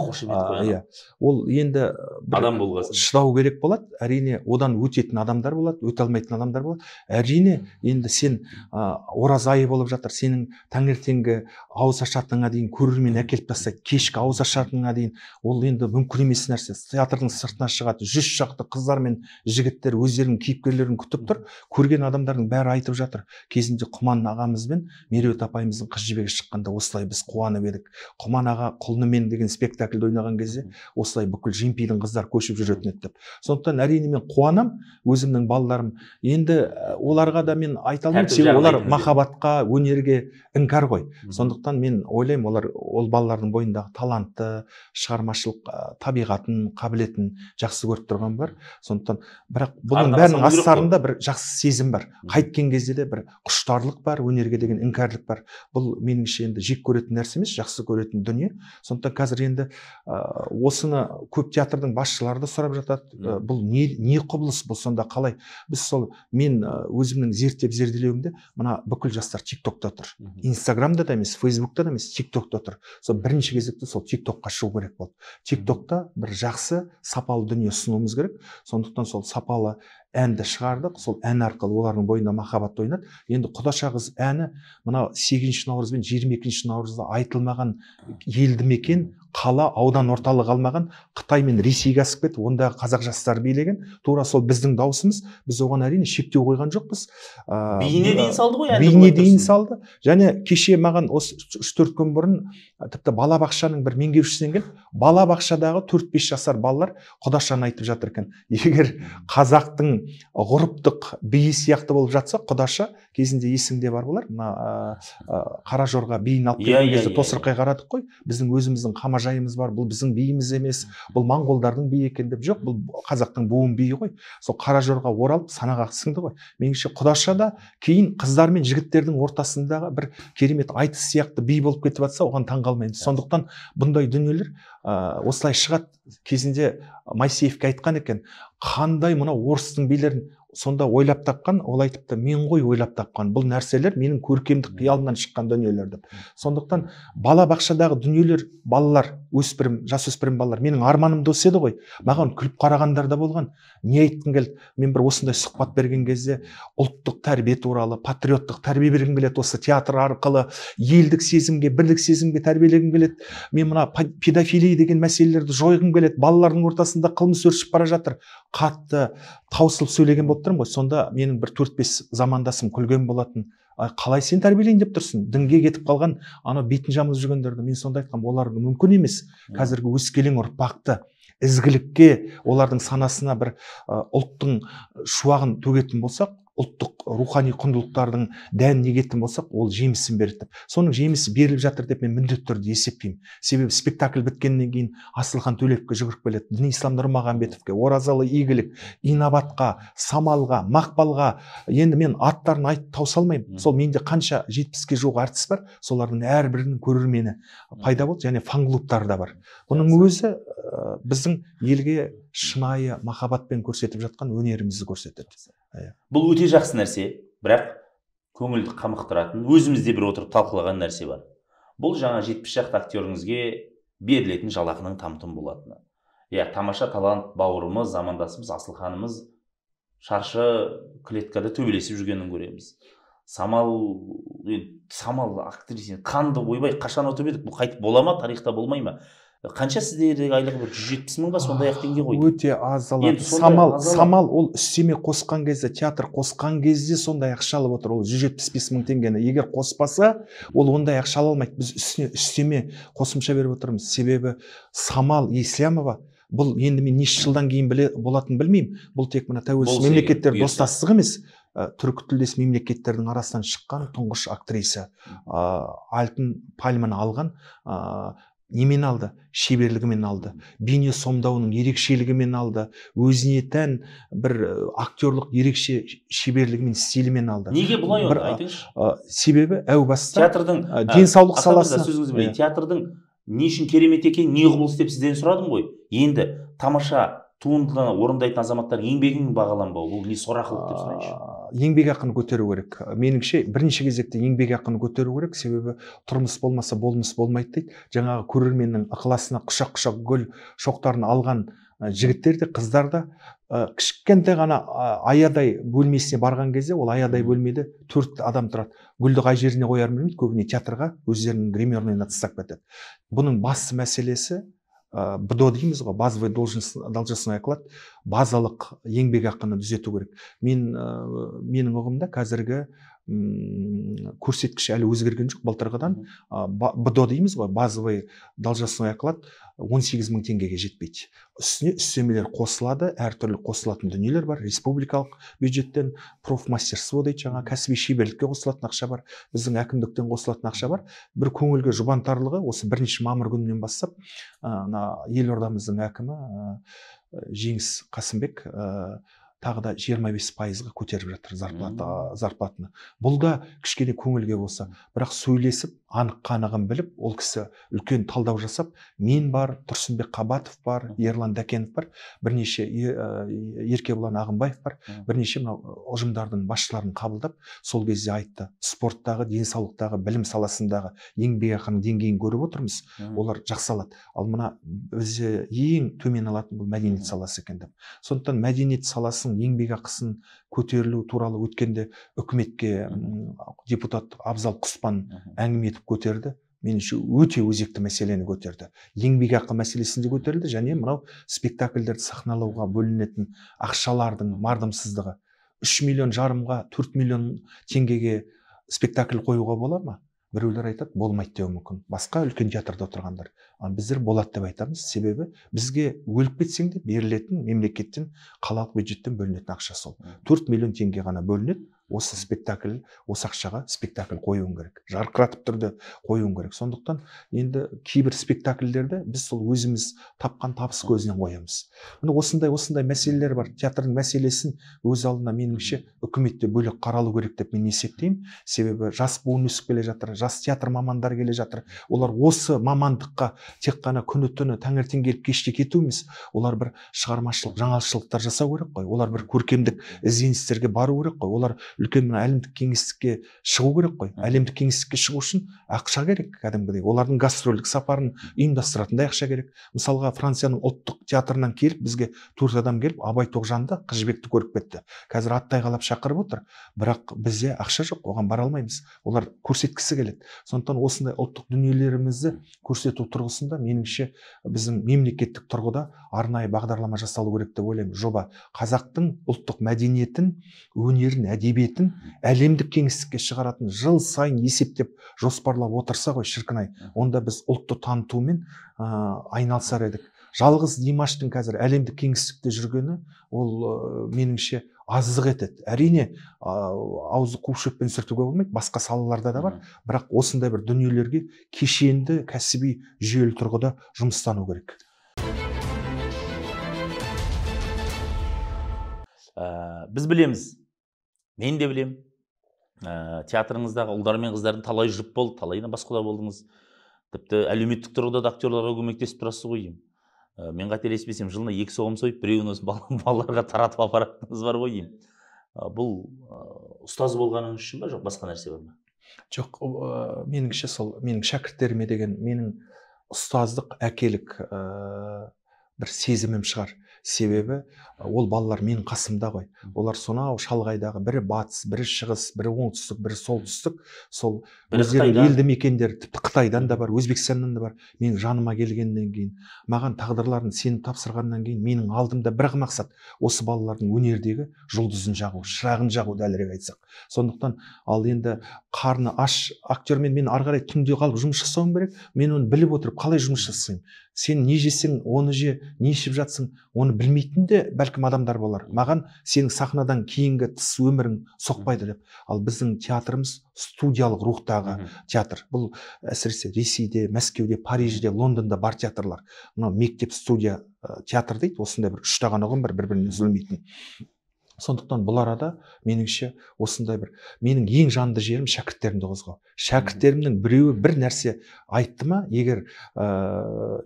S2: иә ол енді адам болған шыдау керек болады әрине одан өтетін адамдар болады өте алмайтын адамдар болады әрине енді сен ораза айы болып жатыр сенің таңертеңгі ауыз ашатыныңа дейін көрермен әкеліп тастайды кешкі ауыз ашатынына дейін ол енді мүмкін емес нәрсе театрдың сыртына шығады жүз шақты қыздар мен жігіттер өздерінің кейіпкерлерін күтіп тұр көрген адамдардың бәрі айтып жатыр кезінде құман ағамыз бен меруерт апайымыздың қыз жібегі шыққанда осылай біз қуанып едік құман аға құлынымен деген спектакльді ойнаған кезде осылай бүкіл жимпидің қыздар көшіп жүретін еді деп сондықтан әрине мен қуанам өзімнің балаларым енді э, оларға да мен айта алмаймын себебі олар махаббатқа өнерге іңкәр ғой сондықтан мен ойлаймын олар ол балалардың бойында бойындағы талантты шығармашылық ә, табиғатын қабілетін жақсы көріп тұрған бар сондықтан бірақ бұның бәрінің астарында бір жақсы сезім бар қайткен кезде де бір құштарлық бар өнерге деген іңкәрлік бар бұл меніңше енді жек көретін нәрсе емес жақсы көретін дүние сондықтан қазір енді ә, осыны көп театрдың басшылары да сұрап жатады ә, бұл не не құбылыс бұл сонда қалай біз сол мен өзімнің зерттеп зерделеуімде мына бүкіл жастар тик токта тұр инстаграмда да емес фейсбукта да емес тик токта тұр сол бірінші кезекте сол тик токқа шығу керек болды тик токта бір жақсы сапалы дүние ұсынуымыз керек сондықтан сол сапалы әнді шығардық сол ән арқылы олардың бойында махаббат ойнады енді құдаша қыз әні мынау сегізінші наурыз бен жиырма екінші наурызда айтылмаған елді мекен қала аудан орталығы алмаған қытай мен ресейге асып кетті ондағы қазақ жастары билеген тура сол біздің дауысымыз біз оған әрине шектеу қойған жоқпыз ыыы дейін салды ғой бейне дейін салды және кеше маған осы үш төрт күн бұрын тіпті балабақшаның бір меңгерушісінен келіп балабақшадағы төрт бес жасар балалар құдашаны айтып жатыр екен егер қазақтың ғұрыптық биі сияқты болып жатса құдаша кезінде есіңде бар болар мына ә, қара жорға биін алып иә, келген иә, кезде иә, тосырқай қарадық қой біздің өзіміздің қамажайымыз бар бұл біздің биіміз емес бұл моңғолдардың биі екен деп жоқ бұл қазақтың буын биі ғой сол қара жорға оралып санаға сіңді ғой меніңше құдаша да кейін қыздар мен жігіттердің ортасындағы бір керемет айтыс сияқты би болып кетіп жатса оған таң сондықтан бұндай дүниелер ә, осылай шығады кезінде майсеевке айтқан екен қандай мынау орыстың билерін сонда ойлап тапқан ол айтыпты мен ғой ойлап тапқан бұл нәрселер менің көркемдік қиялымнан шыққан дүниелер деп сондықтан бала бақшадағы дүниелер балалар өспірім жасөспірім балалар менің арманым осы еді ғой маған күліп қарағандар да болған не айтқым келді мен бір осындай сұхбат берген кезде ұлттық тәрбие туралы патриоттық тәрбие бергім келеді осы театр арқылы елдік сезімге бірлік сезімге тәрбиелегім келеді мен мына педофилия деген мәселелерді жойғым келеді балалардың ортасында қылмыс өршіп бара жатыр қатты таусылып сөйлеген болып болып тұрмын ғой сонда менің бір төрт бес замандасым күлген болатын қалай сен тәрбиелейін деп тұрсың дінге кетіп қалған анау бетін жамылып жүргендерді мен сонда айтқанмын олар мүмкін емес қазіргі өскелең ұрпақты ізгілікке олардың санасына бір ұлттың шуағын төгетін болсақ ұлттық рухани құндылықтардың дәнін егетін болсақ ол жемісін береді деп соның жемісі беріліп жатыр деп мен міндетті түрде есептеймін себебі спектакль біткеннен кейін асылхан төлепке жүгіріп келеді ислам нұрмағамбетовке оразалы игілік инабатқа самалға мақпалға енді мен аттарын айтып тауса алмаймын сол менде қанша жетпіске жуық әртіс бар солардың әрбірінің көрермені пайда болды және фан клубтары да бар бұның өзі ә, біздің елге шынайы махаббатпен көрсетіп жатқан өнерімізді көрсетеді
S1: бұл өте жақсы нәрсе бірақ көңілді қамықтыратын өзімізде бір отырып талқылаған нәрсе бар бұл жаңа жетпіс шақты актеріңізге берілетін жалақының там тұм болатыны иә тамаша талант бауырымыз замандасымыз асылханымыз шаршы клеткада төбелесіп жүргенін көреміз самал самал актриса қанды ойбай қашан ұтып едік бұл қайтып бола ма тарихта болмай ма қанша сіздердегі айлығы бір жүз жетпіс
S2: мың ба сондай ақ теңге ғой өте аз алады самал самал ол үстеме қосқан кезде театр қосқан кезде сондай ақша алып отыр ол жүз жетпіс бес мың теңгені егер қоспаса ол ондай ақша ала алмайды біз үстіне үстеме қосымша беріп отырмыз себебі самал еслямова бұл енді мен неше жылдан кейін біле, болатынын білмеймін бұл тек мына тәуелсіз мемлекеттер достастығы емес түркі тілдес мемлекеттердің арасынан шыққан тұңғыш актриса ә, алтын пальманы алған немен алды шеберлігімен алды бейне сомдауының ерекшелігімен алды өзіне тән бір актерлық ерекше шеберлігімен стилімен алды неге бұлай бір, айтыңызшы себебі әу баста театрдың ә, денсаулық саласы иә.
S1: театрдың не үшін керемет екен, не құбылыс деп сізден сұрадым ғой енді тамаша туындыны орындайтын азаматтар еңбегін бағаланбау бұл не сорақылық деп сұрайыншы
S2: еңбекақыны көтеру керек меніңше бірінші кезекте еңбекақыны көтеру керек себебі тұрмыс болмаса болмыс болмайды дейді жаңағы көрерменнің ықыласына құшақ құшақ гүл шоқтарын алған жігіттер де қыздар да кішкентай ғана аядай бөлмесіне барған кезде ол аядай бөлмеде төрт адам тұрады гүлді қай жеріне қоярын білмейді көбіне театрға өздерінің гримерныйына тастап кетеді бұның басты мәселесі ә, э, бдо дейміз ғой базовый должностной оклад базалық еңбекақыны түзету керек мен ә, менің ұғымымда қазіргі көрсеткіш әлі өзгерген жоқ былтырғыдан бдо дейміз ғой базовый должностной оклад он сегіз мың теңгеге жетпейді үстіне үстемелер қосылады әртүрлі қосылатын дүниелер бар республикалық бюджеттен профмастерство дейді жаңағы кәсіби шеберлікке қосылатын ақша бар біздің әкімдіктен қосылатын ақша бар бір көңілге жұбантарлығы осы бірінші мамыр күнінен бастап мына елордамыздың әкімі жеңіс қасымбек тағы да жиырма бес пайызға көтеріп жатыр зарплата зарплатаны бұл да кішкене көңілге болса бірақ сөйлесіп анық қанығын біліп ол кісі үлкен талдау жасап мен бар тұрсынбек қабатов бар ерлан дәкенов бар бірнеше еркебұлан ағымбаев бар бірнеше мынау ұжымдардың басшыларын қабылдап сол кезде айтты спорттағы денсаулықтағы білім саласындағы еңбекақының деңгейін көріп отырмыз олар жақсы алады ал мына бізде ең төмен алатын бұл мәдениет саласы екен деп сондықтан мәдениет саласын ақысын еңбек ақысын көтерілу туралы өткенде үкіметке депутат абзал құспан әңгіме етіп көтерді меніңше өте өзекті мәселені көтерді еңбекақы мәселесін де көтерілді және мынау спектакльдерді сахналауға бөлінетін ақшалардың мардымсыздығы үш миллион жарымға төрт миллион теңгеге спектакль қоюға бола ма біреулер айтады болмайды деуі мүмкін басқа үлкен театрда отырғандар ал біздер болады деп айтамыз себебі бізге өліп кетсең де берілетін мемлекеттен қалалық бюджеттен бөлінетін ақша сол төрт миллион теңге ғана бөлінеді осы спектакль осы ақшаға спектакль қоюың керек жарқыратып тұрды қоюың керек сондықтан енді кейбір спектакльдерді біз сол өзіміз тапқан табыс көзінен қоямыз міне осындай осындай мәселелер бар театрдың мәселесін өз алдына меніңше үкіметте бөлек қаралу керек деп мен есептеймін себебі жас буын өсіп келе жатыр жас театр мамандары келе жатыр олар осы мамандыққа тек қана күні түні таңертең келіп кеште кету емес олар бір шығармашылық жаңашылдықтар жасау керек қой олар бір көркемдік ізденістерге бару керек қой олар үлкен мына әлемдік кеңістікке шығу керек қой әлемдік кеңістікке шығу үшін ақша керек кәдімгідей олардың гастрольдік сапарын ұйымдастыратындай ақша керек мысалға францияның ұлттық театрынан келіп бізге адам келіп абай тоғжанды қыз жібекті көріп кетті қазір аттай қалап шақырып отыр бірақ бізде ақша жоқ оған бара алмаймыз олар көрсеткісі келеді сондықтан осындай ұлттық дүниелерімізді көрсету тұрғысында меніңше біздің мемлекеттік тұрғыда арнайы бағдарлама жасалу керек деп ойлаймын жоба қазақтың ұлттық мәдениетін өнерін әдебиетін әлемдік кеңістікке шығаратын жыл сайын есептеп жоспарлап отырса ғой шіркін ай онда біз ұлтты танытумен ә, айналысар едік жалғыз димаштың қазір әлемдік кеңістікте жүргені ол ә, меніңше аздық етеді әрине ә, аузы қуып шөппен сүртуге болмайды басқа салаларда да бар бірақ осындай бір дүниелерге кешенді кәсіби жүйелі тұрғыда жұмыстану керек ә, біз білеміз
S1: мен де білем ә, театрыңыздағы ұлдар мен қыздардың талай жұп болды талайына басқалар болдыңыз тіпті әлеуметтік тұрғыда да актерларға көмектесіп тұрасыз ғой деймін ә, мен қателеспесем жылына екі соғым сойып біреуін осы балаларға таратып апаратыныңыз бар ғой деймін ә, бұл ә, ұстаз болғаныңыз үшін ба жоқ басқа нәрсе бар ма
S2: жоқ ә, меніңше сол менің шәкірттеріме деген менің ұстаздық әкелік ә, бір сезімім шығар себебі ол балалар менің қасымда ғой олар сонау шалғайдағы бірі батыс бірі шығыс бірі оңтүстік бірі солтүстік сол өздері елді мекендер тіпті қытайдан да бар өзбекстаннан да бар мен жаныма келгеннен кейін маған тағдырларын сеніп тапсырғаннан кейін менің алдымда бір ақ мақсат осы балалардың өнердегі жұлдызын жағу шырағын жағу дәлірек айтсақ сондықтан ал енді қарны аш актермен мен ары қарай түнде қалып жұмыс жасауым керек мен оны біліп отырып қалай жұмыс жасаймын сен не жесең оны же не ішіп жатсың оны білмейтін де бәлкім адамдар болар маған сенің сахнадан кейінгі тыс өмірің соқпайды деп ал біздің театрымыз студиялық рухтағы театр бұл әсіресе ресейде мәскеуде парижде лондонда бар театрлар мынау мектеп студия э, театр дейді осындай бір үш ұғым бір біріне үзілмейтін сондықтан бұл арада меніңше осындай бір менің ең жанды жерім шәкірттерімді қозғау шәкірттерімнің біреуі бір нәрсе айтты ма егер ә,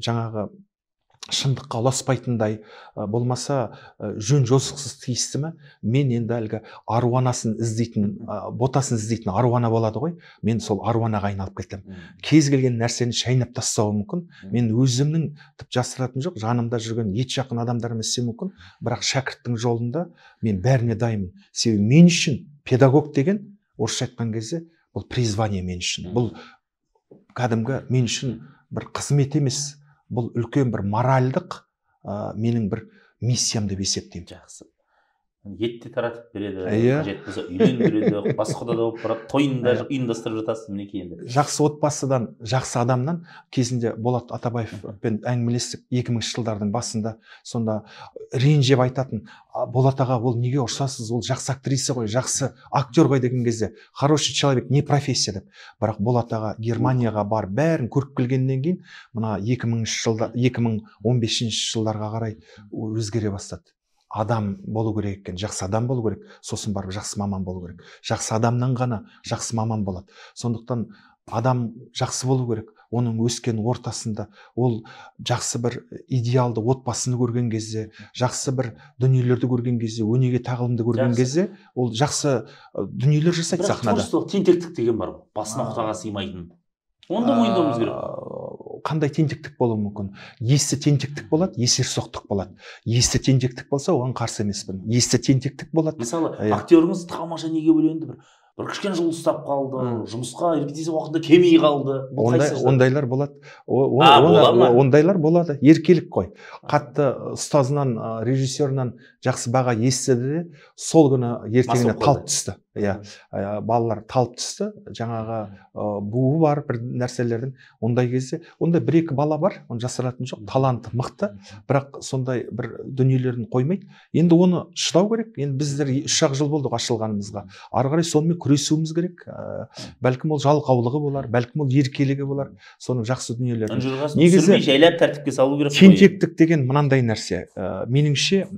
S2: жаңағы шындыққа ұласпайтындай болмаса жөн жосықсыз тиісті ме мен енді әлгі аруанасын іздейтін ботасын іздейтін аруана болады ғой мен сол аруанаға айналып кетем кез келген нәрсені шайнап тастауым мүмкін мен өзімнің тіп жасыратын жоқ жанымда жүрген ет жақын адамдарым істеуі мүмкін бірақ шәкірттің жолында мен бәріне дайынмын себебі мен үшін педагог деген орысша айтқан кезде бұл призвание мен үшін бұл кәдімгі мен үшін бір қызмет емес бұл үлкен бір моральдық ә, менің бір миссиям деп есептеймін жақсы
S1: ет те таратып береді иә қажет болса үйлендіреді бас құда да болып барады тойын да ұйымдастырып жатасыз мінекей енді
S2: жақсы отбасыдан жақсы адамнан кезінде болат атабаевпен әңгімелестік екі мыңыншы жылдардың басында сонда ренжіп айтатын болат аға ол неге ұрсасыз ол жақсы актриса ғой жақсы актер ғой деген кезде хороший человек не профессия деп бірақ болат аға германияға бар, бәрін көріп келгеннен кейін мына екі мыңыншы жылда екі мың он бесінші жылдарға қарай өзгере бастады адам болу керек екен жақсы адам болу керек сосын барып жақсы маман болу керек жақсы адамнан ғана жақсы маман болады сондықтан адам жақсы болу керек оның өскен ортасында ол жақсы бір идеалды отбасыны көрген кезде жақсы бір дүниелерді көрген кезде өнеге тағылымды көрген кезде ол жақсы дүниелер жасайды сахнада тентектік деген бар ғой
S1: басына құтаға сыймайтын
S2: оны да мойындауымыз керек қандай тентектік болуы мүмкін есті тентектік болады соқтық болады есті тентектік болса оған қарсы емеспін есті тентектік болады мысалы ә, актеріңіз
S1: тамаша неге бөленді бір бір кішкене жұлдыз ұстап қалды жұмысқа репетиция уақытында келмей қалды ондай, ондайлар
S2: болады ондайлар болады еркелік қой қатты ұстазынан режиссерынан жақсы баға естіді де сол күні ертеңіне қалып түсті иә балалар талып түсті жаңағы буы бар бір нәрселердің ондай кезде ондай бір екі бала бар оны жасыратын жоқ таланты мықты бірақ сондай бір дүниелерін қоймайды енді оны шыдау керек енді біздер үш ақ жыл болды ашылғанымызға ары қарай сонымен күресуіміз керек ә, бәлкім ол жалқаулығы болар бәлкім ол еркелігі болар соның жақсы дүниелерін негізі
S1: жайлап тәртіпке салу керек тентектік
S2: деген мынандай нәрсе ә, меніңше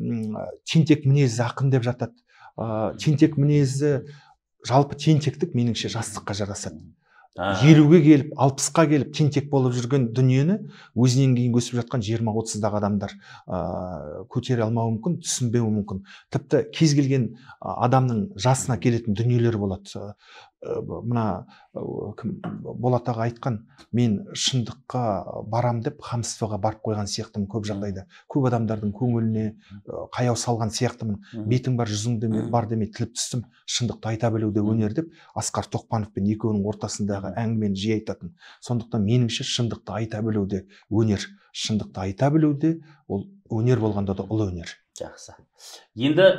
S2: тентек мінезді ақын деп жатады ыыы тентек мінезі жалпы тентектік меніңше жастыққа жарасады елуге келіп алпысқа келіп тентек болып жүрген дүниені өзінен кейін өсіп жатқан жиырма отыздағы адамдар ә, көтере алмауы мүмкін түсінбеуі мүмкін тіпті кез келген адамның жасына келетін дүниелер болады мына э, болат аға айтқан мен шындыққа барам деп хамствоға барып қойған сияқтымын көп жағдайда көп адамдардың көңіліне э, қаяу салған сияқтымын бетің бар жүзің бар демей тіліп түстім шындықты айта білу де өнер деп асқар тоқпанов пен екеуінің ортасындағы әңгімені жиі айтатын сондықтан меніңше шындықты айта білу де өнер шындықты айта білу де ол өнер болғанда да ұлы өнер жақсы
S1: енді ә,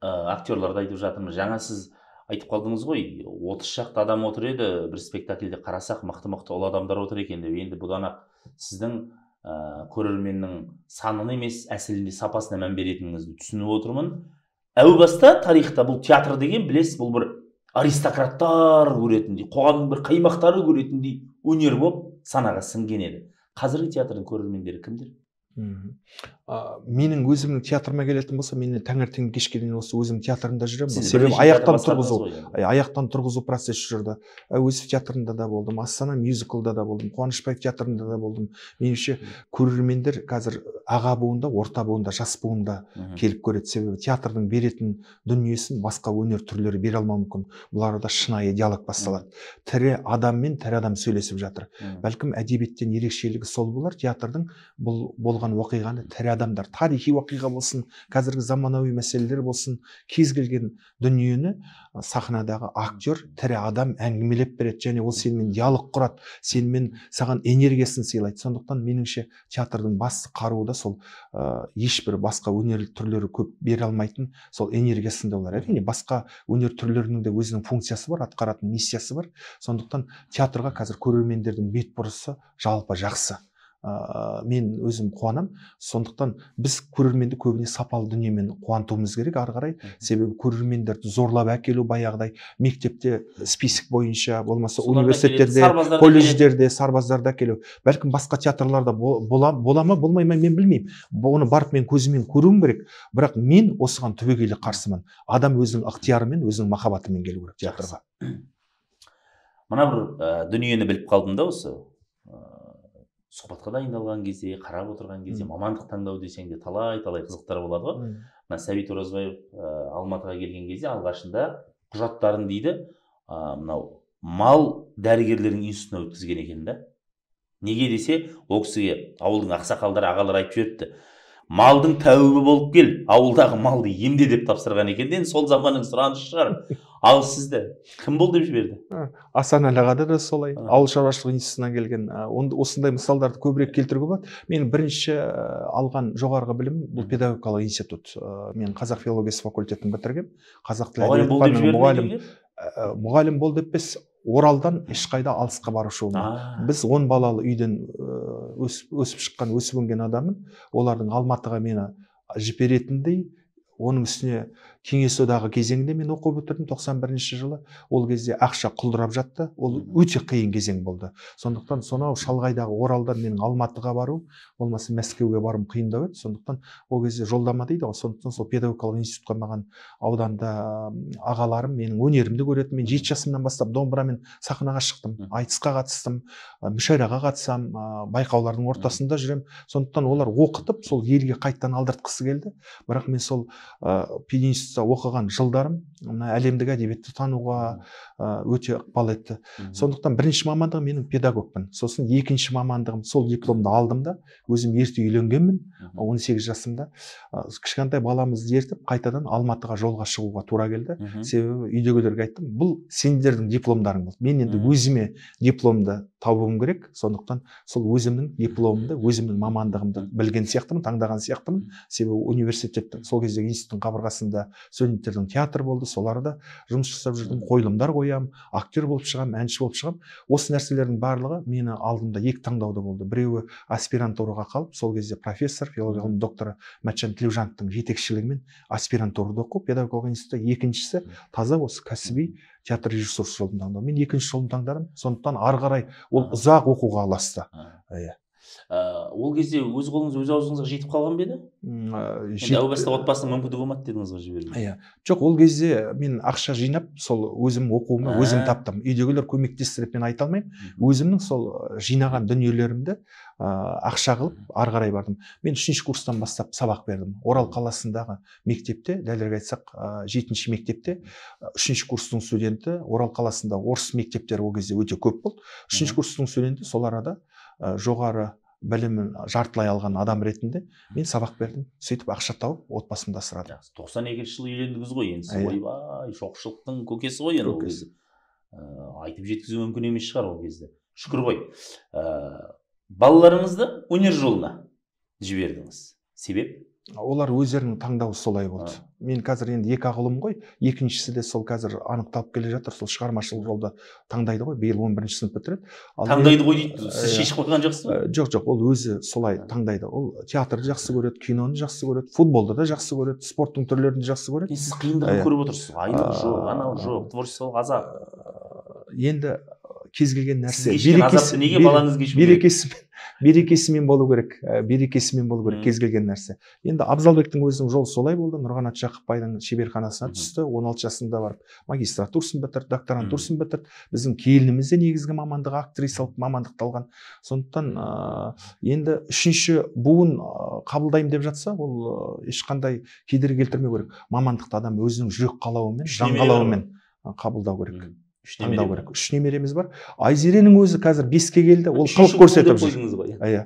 S1: э, актерларды айтып жатырмыз жаңа сіз айтып қалдыңыз ғой отыз шақты адам отыр еді бір спектакльде қарасақ мықты мықты ұлы адамдар отыр екен деп енді бұдан ақ сіздің ә, көрерменнің санын емес әсілінде сапасына мән беретініңізді түсініп отырмын әу баста тарихта бұл театр деген білесіз бұл бір аристократтар көретіндей қоғамның бір қаймақтары көретіндей өнер болып санаға сіңген еді қазіргі театрдың көрермендері
S2: кімдер ә, менің өзімнің театрыма келетін болса мен таңертең кешке дейін осы өзімнің театрымда жүремін себебі аяқтан тұрғызу аяқтан тұрғызу процесі жүрді әуезов театрында да болдым астана мюзиклда да болдым қуанышбаев театрында да болдым меніңше көрермендер қазір аға буында орта буында жас буында келіп көреді себебі театрдың беретін дүниесін басқа өнер түрлері бере алмауы мүмкін бұларда арада шынайы диалог басталады тірі адам мен тірі адам сөйлесіп жатыр бәлкім әдебиеттен ерекшелігі сол болар театрдың бұл болған оқиғаны тірі адамдар тарихи уақиға болсын қазіргі заманауи мәселелер болсын кез келген дүниені сахнадағы актер тірі адам әңгімелеп береді және ол сенімен диалог құрады сенімен саған энергиясын сыйлайды сондықтан меніңше театрдың басты қаруы да сол ә, ешбір басқа өнер түрлері көп бере алмайтын сол энергиясында олар әрине басқа өнер түрлерінің де өзінің функциясы бар атқаратын миссиясы бар сондықтан театрға қазір көрермендердің бет бұрысы жалпы жақсы мен өзім қуанам. сондықтан біз көрерменді көбіне сапалы дүниемен қуантуымыз керек ары қарай себебі көрермендерді зорлап әкелу баяғыдай мектепте список бойынша болмаса университеттерде колледждерде сарбаздарды әкелу бәлкім басқа театрларда бола, бола ма болмай ма мен білмеймін оны барып мен көзіммен көруім керек бірақ мен осыған түбегейлі қарсымын адам өзінің ықтиярымен өзінің махаббатымен келу керек театрға
S1: мына бір дүниені біліп қалдым да осы сұхбатқа дайындалған кезде қарап отырған кезде мамандық таңдау десең де талай талай қызықтар болады ғой мына сәбит оразбаев э, алматыға келген кезде алғашында құжаттарын дейді ә, мынау мал дәрігерлерінің институтына өткізген екен да неге десе ол кісіге ауылдың ақсақалдары ағалары айтып жіберіпті малдың тәуібі болып кел ауылдағы малды емде деп тапсырған екен енді сол заманның сұранысы шығар ал сізді кім бол деп жіберді
S2: асан да солай ауыл шаруашылығы институтынан келген осындай мысалдарды көбірек келтіруге болады мен бірінші алған жоғарғы білім бұл педагогикалық институт мен қазақ филологиясы факультетін бітірген қазақ тілі мұғалім мұғалім бол деп емес оралдан ешқайда алысқа барушы біз он балалы үйден өсіп шыққан өсіп өнген адаммын олардың алматыға мені жіберетіндей оның үстіне кеңес одағы кезеңінде мен оқып отырдым 91 жылы ол кезде ақша құлдырап жатты ол өте қиын кезең болды сондықтан сонау шалғайдағы оралдан менің алматыға бару болмаса мәскеуге баруым қиындау еді сондықтан ол кезде жолдама дейді ғой сондықтан сол педагогикалық институтқа маған ауданда ағаларым менің өнерімді көретін мен жеті жасымнан бастап домбырамен сахнаға шықтым айтысқа қатыстым мүшәйраға қатысам байқаулардың ортасында жүремін сондықтан олар оқытып сол елге қайтадан алдыртқысы келді бірақ мен сол ә, оқыған жылдарым мына әлемдік әдебиетті тануға өте ықпал етті сондықтан бірінші мамандығым менің педагогпын сосын екінші мамандығым сол дипломды алдым да өзім ерте үйленгенмін 18 жасымда кішкентай баламызды ертіп қайтадан алматыға жолға шығуға тура келді себебі үйдегілерге айттым бұл сендердің дипломдарың болды мен енді өзіме дипломды табуым керек сондықтан сол өзімнің дипломымды өзімнің мамандығымды білген сияқтымын таңдаған сияқтымын себебі университетті сол кездегі институттың қабырғасында студенттердің театр болды соларда жұмыс жасап жүрдім қойылымдар қоямын актер болып шығамын әнші болып шығамын осы нәрселердің барлығы мені алдымда екі таңдауда болды біреуі аспирантураға қалып сол кезде профессор филология ғылым докторы мәтжан тілеужановтың жетекшілігімен аспирантурада оқу педагогикалық институтта екіншісі таза осы кәсіби театр режиссурасы жолын таңдау мен екінші жолын таңдадым сондықтан ары қарай ол ұзақ оқуға ұласты
S1: иә ә, ол кезде өз қолыңыз өз аузыңызға жетіп қалған
S2: ба еді әу баста
S1: отбасының мүмкіндігі болмады дедіңіз ғой жіберуге
S2: иә жоқ ол кезде мен ақша жинап сол өзім оқуыма ә? өзім таптым үйдегілер көмектесті деп мен айта алмаймын өзімнің сол жинаған дүниелерімді ә, ақша қылып ары қарай бардым мен үшінші курстан бастап сабақ бердім орал қаласындағы мектепте дәлірек айтсақ ә, жетінші мектепте үшінші курстың студенті орал қаласында орыс мектептері ол кезде өте көп болды үшінші курстың студенті сол арада Э, жоғары білімін жартылай алған адам ретінде мен сабақ бердім сөйтіп ақша тауып отбасымды асырадым
S1: тоқсан екінші жылы үйлендіңіз ғой енді сіз иә. ойбай жоқшылықтың көкесі ғой енді ол кезде э, айтып жеткізу мүмкін емес шығар ол кезде шүкір ғой э, балаларыңызды өнер жолына жібердіңіз себеп
S2: олар өздерінің таңдауы солай болды мен қазір енді екі ақ ұлым ғой екіншісі де сол қазір анықталып келе жатыр сол шығармашылық жолды таңдайды ғой биыл он бірінші сынып бітіреді таңдайды ғой дейді э, сіз иә. шешіп қойған жоқсыз ба э, жоқ жоқ ол өзі солай ә. таңдайды ол театрды жақсы көреді киноны жақсы көреді футболды да жақсы көреді спорттың түрлерін жақсы көреді сіз қиындығын э, иә. көріп отырсыз ғой айлық жоқ анау жоқ
S1: творчестволық азап
S2: енді кез келген нәрсе неге балаңыз берекесімен берекесімен болу керек ә, берекесімен болу керек кез келген нәрсе енді абзалбектің өзінің жолы солай болды нұрғанат жақыпбайдың шеберханасына түсті 16 жасында барып магистратурасын бітірді докторантурасын бітірді біздің келініміз де негізгі мамандығы актрисалық мамандықты алған сондықтан ә, енді үшінші буын қабылдаймын деп жатса ол ешқандай кедергі келтірмеу керек мамандықты адам өзінің жүрек қалауымен жан қалауымен қабылдау керек
S1: үш таңдау керек
S2: үш немереміз бар айзеренің өзі қазір беске келді ол қылып көрсетіп жүр иә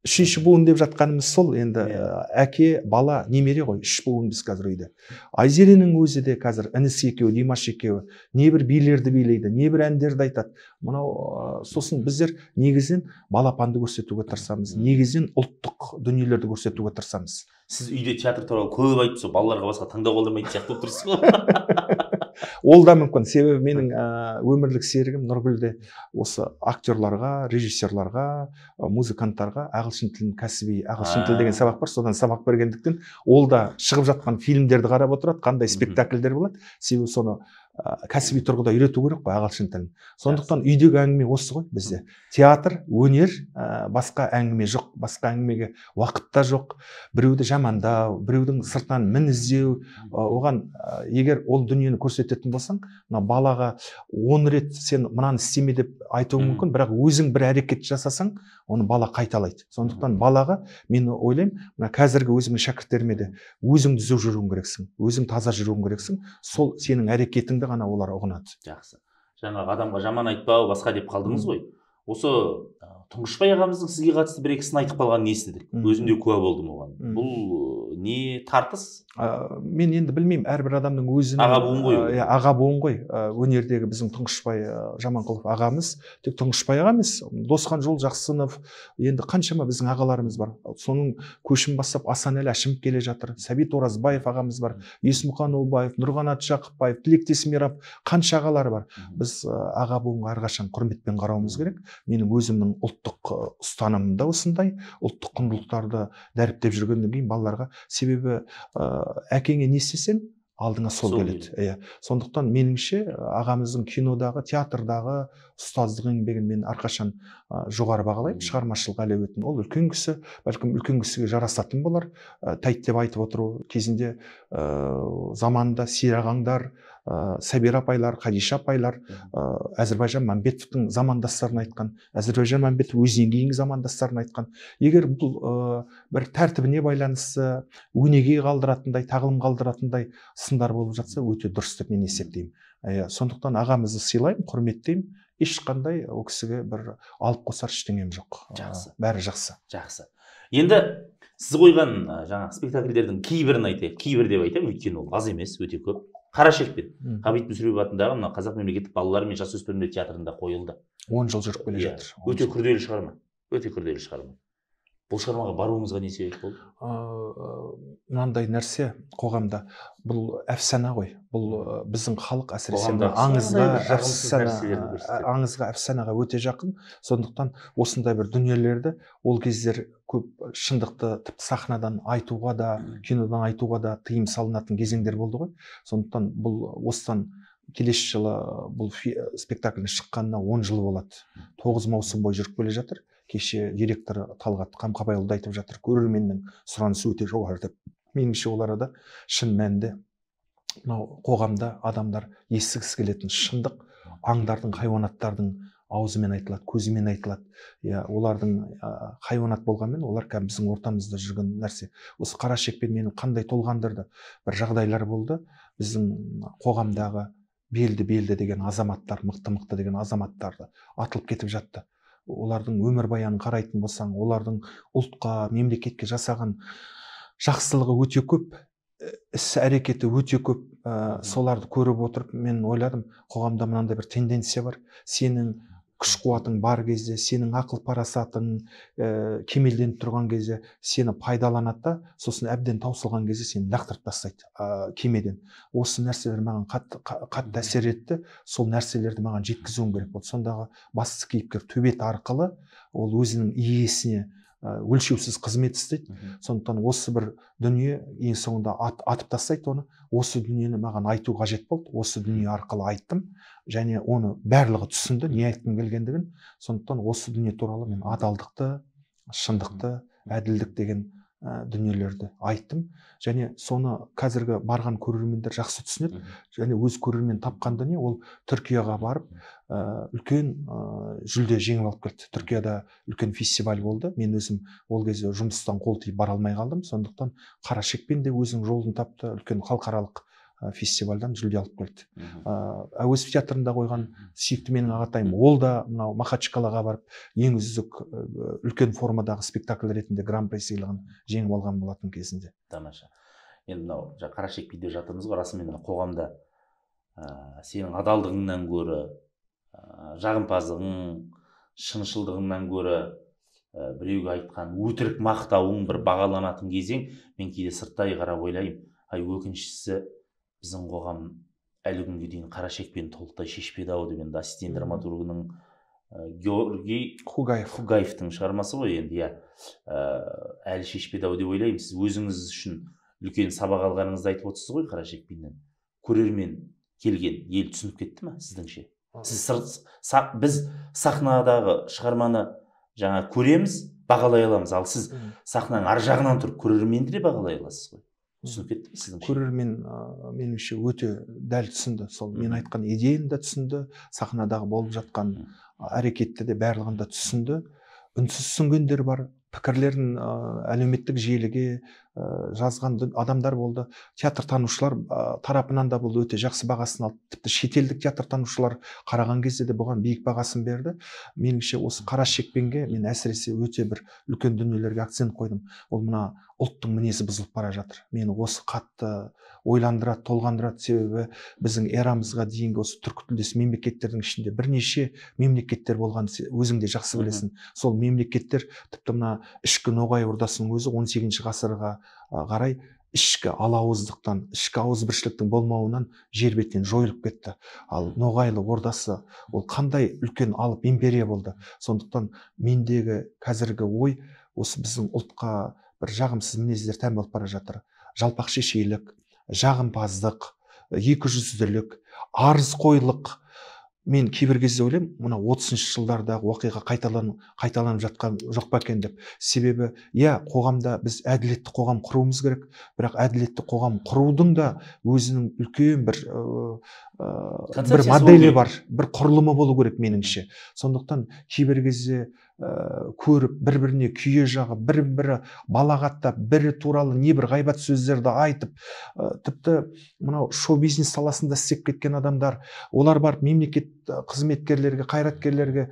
S2: үшінші буын деп жатқанымыз сол енді ә, әке бала немере ғой үш біз қазір үйде айзеренің өзі де қазір інісі екеуі димаш екеуі небір билерді билейді небір әндерді айтады мынау сосын біздер негізінен балапанды көрсетуге тырысамыз негізінен ұлттық дүниелерді көрсетуге тырысамыз
S1: сіз үйде театр туралы көп айтып сол балаларға басқа таңдау қалдырмайтын сияқты болып тұрсыз ғой
S2: ол да мүмкін себебі менің өмірлік серігім нұргүл осы актерларға режиссерларға музыканттарға ағылшын тілін кәсіби ағылшын тілі деген сабақ бар содан сабақ бергендіктен ол да шығып жатқан фильмдерді қарап отырады қандай спектакльдер болады себебі соны кәсіби тұрғыда үйрету керек қой ағылшын тілін сондықтан үйдегі әңгіме осы ғой бізде театр өнер ә, басқа әңгіме жоқ басқа әңгімеге уақыт та жоқ біреуді жамандау біреудің сыртынан мін іздеу оған ә, егер ол дүниені көрсететін болсаң мына балаға он рет сен мынаны істеме деп айтуың мүмкін бірақ өзің бір әрекет жасасаң оны бала қайталайды сондықтан балаға мен ойлаймын мына қазіргі өзімнің шәкірттеріме де өзің түзу жүруің керексің өзің таза жүруің керексің сол сенің әрекетің ғана олар ұғынады жақсы
S1: жаңағы адамға жаман айтпау басқа деп қалдыңыз ғой осы тұңғышбай ағамыздың сізге қатысты бір екі сын айтып қалғанын естідік өзім де куә болдым оған бұл не тартыс
S2: ә, мен енді білмеймін әрбір адамның өзінің аға буын ғой иә аға буын ғой өнердегі біздің тұңғышбай жаманқұлов ағамыз тек тұңғышбай аға емес досхан жақсынов енді қаншама біздің ағаларымыз бар соның көшін бастап асанәлі әшімов келе жатыр сәбит оразбаев ағамыз бар есмұқан обаев нұрғанат жақыпбаев тілектес мейрап қанша ағалар бар біз аға буынға әрқашан құрметпен қарауымыз керек менің өзімнің ұлттық ұстанымым да осындай ұлттық құндылықтарды дәріптеп жүргеннен кейін балаларға себебі ыыы әкеңе не істесең алдыңа сол келеді иә сондықтан меніңше ағамыздың кинодағы театрдағы ұстаздық еңбегін мен әрқашан ә, жоғары бағалаймын шығармашылық әлеуетін ол үлкен кісі бәлкім үлкен кісіге жарасатын болар ә, тәйт деп айтып отыру кезінде ә, заманда сирағаңдар ә, э, сәбира апайлар хадиша апайлар ә, э, әзірбайжан мәмбетовтың замандастарын айтқан әзірбайжан мәмбетов өзінен кейінгі замандастарын айтқан егер бұл ә, бір тәртібіне байланысты өнеге қалдыратындай тағылым қалдыратындай сындар болып жатса өте дұрыс деп мен есептеймін ә, сондықтан ағамызды сыйлаймын құрметтеймін ешқандай ол кісіге бір алып қосар ештеңем жоқ жақсы бәрі жақсы
S1: жақсы енді сіз қойған жаңағы спектакльдердің кейбірін айтайық кейбір деп айтамын өйткені ол аз емес өте көп қара шекпен ғабит мүсірепов атындағы мына қазақ мемлекеттік балалар мен жасөспірімдер театрында қойылды
S2: он жыл жүріп келе иә. жатыр
S1: өте күрделі шығарма өте күрделі шығарма бұл шығармаға баруыңызға не себеп болды
S2: мынандай нәрсе қоғамда бұл әфсана ғой бұл біздің халық әсіресе аңызға аңызға әфсанаға өте жақын сондықтан осындай бір дүниелерді ол кездер көп шындықты тіпті сахнадан айтуға да кинодан айтуға да тыйым салынатын кезеңдер болды ғой сондықтан бұл осыдан келесі жылы бұл спектакльдің шыққанына он жыл болады тоғыз маусым бойы жүріп келе жатыр кеше директор талғат қамқабайұлы да айтып жатыр көрерменнің сұранысы өте жоғары деп меніңше ол шын мәнінде мынау қоғамда адамдар естігісі келетін шындық аңдардың хайуанаттардың аузымен айтылады көзімен айтылады иә олардың ә, хайуанат болғанмен олар кәдімгі біздің ортамызда жүрген нәрсе осы қара шекпен мені қандай толғандырды бір жағдайлар болды біздің қоғамдағы белді белді деген азаматтар мықты мықты деген азаматтарды атылып кетіп жатты олардың өмірбаянын қарайтын болсаң олардың ұлтқа мемлекетке жасаған жақсылығы өте көп э, іс әрекеті өте көп ә, соларды көріп отырып мен ойладым қоғамда мынандай бір тенденция бар сенің күш қуатың бар кезде сенің ақыл парасатың ә, кемелденіп тұрған кезде сені пайдаланады да сосын әбден таусылған кезде сені лақтырып тастайды ә, кемеден осы нәрселер маған қатты қатты әсер етті сол нәрселерді маған жеткізуім керек болды сондағы басты кейіпкер төбет арқылы ол өзінің иесіне Э, өлшеусіз қызмет істейді сондықтан осы бір дүние ең соңында ат, атып тастайды оны осы дүниені маған айту қажет болды осы дүние арқылы айттым және оны барлығы түсінді не айтқым келгендігін сондықтан осы дүние туралы мен адалдықты шындықты әділдік деген ә, дүниелерді айттым және соны қазіргі барған көрермендер жақсы түсінеді және өз көрермен тапқан не ол түркияға барып ә, үлкен ә, жүлде жеңіп алып келді түркияда үлкен фестиваль болды мен өзім ол кезде жұмыстан қол тиіп бара алмай қалдым сондықтан қара шекпен де өзінің жолын тапты үлкен халықаралық фестивальдан жүлде алып келді ыыы әуезов театрында қойған сүйікті менің ағатайым ол да мынау махачкалаға барып ең үздік үлкен формадағы спектакль ретінде гран при сыйлығын жеңіп алған болатын кезінде
S1: тамаша енді мынау жаңа қара шекпейде жатырмыз ғой расымен қоғамда ә, сенің адалдығыңнан гөрі ә, жағымпаздығың шыншылдығыңнан гөрі ә, біреуге айтқан өтірік мақтауың бір бағаланатын кезең мен кейде сырттай қарап ойлаймын ай өкініштісі біздің қоғам әлі күнге дейін қара шекпені толықтай шешпеді ау деп енді ассистент драматургінің ә, георгий хугаев хугаевтың шығармасы ғой енді иә әлі шешпеді ау деп ойлаймын сіз өзіңіз үшін үлкен сабақ алғаныңызды айтып отырсыз ғой қара шекпеннен көрермен келген ел түсініп кетті ме сіздіңше сіз сыр, са, біз сахнадағы шығарманы жаңа көреміз бағалай аламыз ал сіз сахнаның ар жағынан тұрып көрерменді де бағалай аласыз
S2: ғой түсініп кетті көрермен ыыы меніңше өте дәл түсінді сол мен айтқан идеяны да түсінді сахнадағы болып жатқан әрекетті де барлығын да түсінді үнсіз түсінгендер бар пікірлерін ыыы әлеуметтік желіге Э, жазған адамдар болды театр танушылар тарапынан да бұл өте жақсы бағасын алды тіпті шетелдік театр қараған кезде де бұған биік бағасын берді меніңше осы қара шекпенге мен әсіресе өте бір үлкен дүниелерге акцент қойдым ол мына ұлттың мінезі бұзылып бара жатыр мені осы қатты ойландырады толғандырады себебі біздің эрамызға дейінгі осы тілдес мемлекеттердің ішінде бірнеше мемлекеттер болған өзің де жақсы білесің сол мемлекеттер тіпті мына ішкі ноғай ордасының өзі 18 сегізінші ғасырға қарай ішкі алауыздықтан ішкі ауызбіршіліктің болмауынан жер бетінен жойылып кетті ал ноғайлы ордасы ол қандай үлкен алып империя болды сондықтан мендегі қазіргі ой осы біздің ұлтқа бір жағымсыз мінездер тән болып бара жатыр жалпақ шешейлік жағымпаздық екіжүзділік арызқойлық мен кейбір кезде ойлаймын мына отызыншы жылдардағы оқиға қайталанып қайталанып жатқан жоқ па екен деп себебі иә қоғамда біз әділетті қоғам құруымыз керек бірақ әділетті қоғам құрудың да өзінің үлкен бір ыыы ә, бір моделі бар бір құрылымы болу керек меніңше сондықтан кейбір кезде Э, көріп бір біріне күйе жағып бір бірі балағаттап бірі туралы небір ғайбат сөздерді айтып ә, тіпті мынау шоу бизнес саласында істеп кеткен адамдар олар барып мемлекет э, қызметкерлерге қайраткерлерге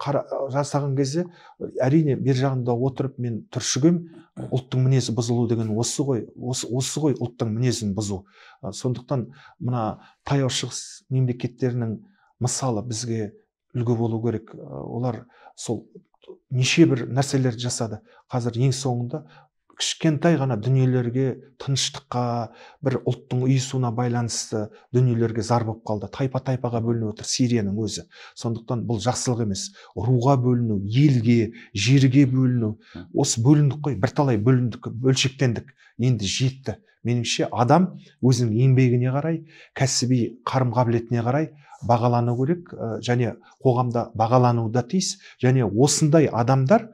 S2: қара, жасаған кезде әрине бер жағында отырып мен түршігем ұлттың мінезі бұзылу деген осы ғой осы, осы ғой ұлттың мінезін бұзу сондықтан мына таяу шығыс мемлекеттерінің мысалы бізге үлгі болу керек э, олар сол неше бір нәрселерді жасады қазір ең соңында кішкентай ғана дүниелерге тыныштыққа бір ұлттың ұйысуына байланысты дүниелерге зар болып қалды тайпа тайпаға бөлініп отыр сирияның өзі сондықтан бұл жақсылық емес руға бөліну елге жерге бөліну осы бөліндік қой бірталай бөліндік бөлшектендік енді жетті меніңше адам өзінің еңбегіне қарай кәсіби қарым қабілетіне қарай бағалану керек және қоғамда бағалануы да тиіс және осындай адамдар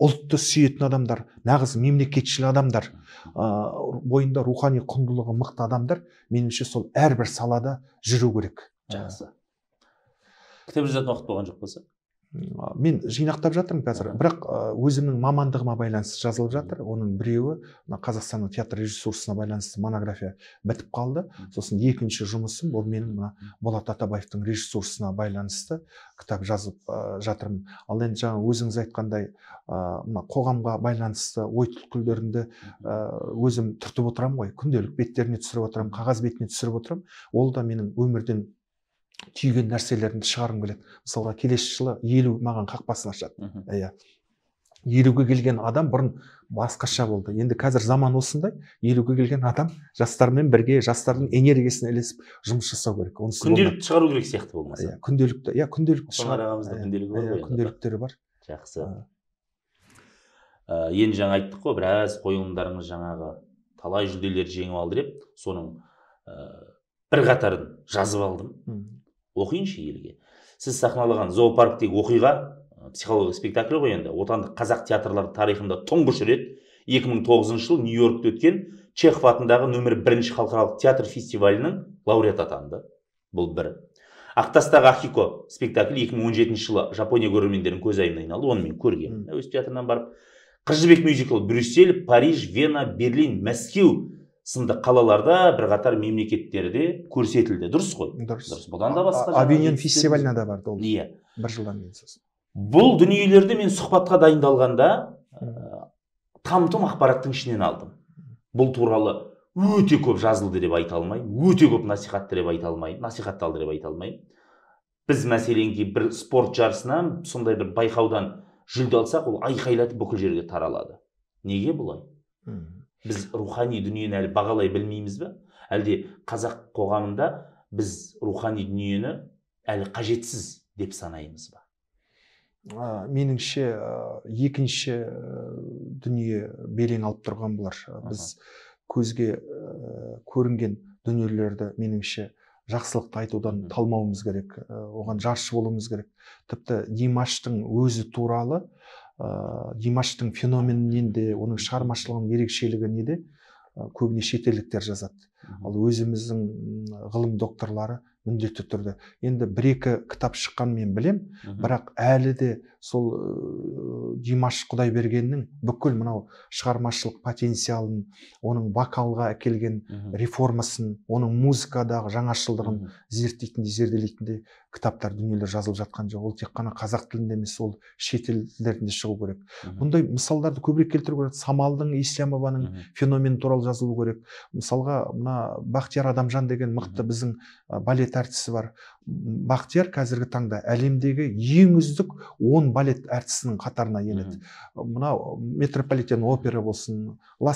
S2: ұлтты сүйетін адамдар нағыз мемлекетшіл адамдар ыыы бойында рухани құндылығы мықты адамдар меніңше сол әрбір салада жүру керек
S1: жақсы кітап жазатын уақыт болған жоқ болса
S2: мен жинақтап жатырмын қазір бірақ өзімнің мамандығыма байланысты жазылып жатыр оның біреуі мына қазақстанның театр ресурсына байланысты монография бітіп қалды сосын екінші жұмысым ол менің мына болат атабаевтың ресурсына байланысты кітап жазып жатырмын ал енді жаңа өзіңіз айтқандай мына қоғамға байланысты ой түйткілдерімді өзім түртіп отырамын ғой күнделік беттеріне түсіріп отырамын қағаз бетіне түсіріп отырамын ол да менің өмірден түйген нәрселерімді шығарғым келеді мысалға келесі жылы елу маған қақпасын ашады иә елуге келген адам бұрын басқаша болды енді қазір заман осындай елуге келген адам жастармен бірге жастардың энергиясына ілесіп жұмыс жасау керек онсыз күнделікті
S1: шығару керек сияқты болмаса иә
S2: күнделікті иә күнделікті иә.
S1: күнделігі бар иә, ғой күнделіктері бар жақсы ә, енді жаңа айттық қой біраз қойылымдарыңыз жаңағы талай жүлделер жеңіп алды деп соның ә, бірқатарын жазып алдым оқиыншы елге сіз сахналаған зоопарктегі оқиға психологиялық спектакль ғой енді отандық қазақ театрлары тарихында тұңғыш рет 2009 жыл нью йоркте өткен чехов атындағы нөмір бірінші халықаралық театр фестивалінің лауреаты атанды бұл бір ақтастағы ахико спектаклі 2017 жылы жапония көрермендерінің көзайымына айналды оны мен көргенмін өз театрынан барып қыз жібек мюзикл брюссель париж вена берлин мәскеу сынды қалаларда бірқатар мемлекеттерде көрсетілді дұрыс қой дұрыс дұрыс бұдан да басқа авиньон
S2: барды ол иә бір жылдан кейін сосын бұл дүниелерді мен
S1: сұхбатқа дайындалғанда ә, там тұм ақпараттың ішінен алдым бұл туралы өте көп жазылды деп айта алмаймын өте көп насихатты деп айта алмаймын насихатталды деп айта алмаймын біз мәселенге бір спорт жарысынан сондай бір байқаудан жүлде алсақ ол айқайлатып бүкіл жерге таралады неге бұлай біз рухани дүниені әлі бағалай білмейміз бе әлде қазақ қоғамында біз рухани дүниені әлі қажетсіз деп санаймыз ба
S2: меніңше екінші ә, дүние белең алып тұрған бұлар біз көзге ә, көрінген дүниелерді меніңше жақсылықты айтудан талмауымыз керек оған жаршы болуымыз керек тіпті димаштың өзі туралы ә, димаштың феноменінен де оның шығармашылығының ерекшелігі неде э, көбіне шетелдіктер жазады ал өзіміздің ғылым докторлары міндетті түрде енді бір екі кітап шыққан мен білем бірақ әлі де сол э, димаш құдайбергеннің бүкіл мынау шығармашылық потенциалын оның вокалға әкелген реформасын оның музыкадағы жаңашылдығын зерттейтіндей зерделейтіндей кітаптар дүниелер жазылып жатқан жоқ ол тек қана қазақ тілінде емес ол шет шығу керек бұндай мысалдарды көбірек келтіру керек самалдың ислямованың феномені туралы жазылу керек мысалға мына бахтияр адамжан деген мықты біздің балет әртісі бар бақтияр қазіргі таңда әлемдегі ең үздік он балет әртісінің қатарына енеді мынау метрополитен опера болсын ла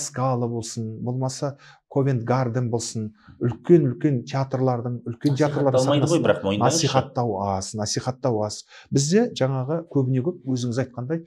S2: болсын болмаса ковент гарден болсын үлкен үлкен театрлардың үлкен театрлар ғой бірақ насихаттау аз насихаттау аз бізде жаңағы көбіне көп өзіңіз айтқандай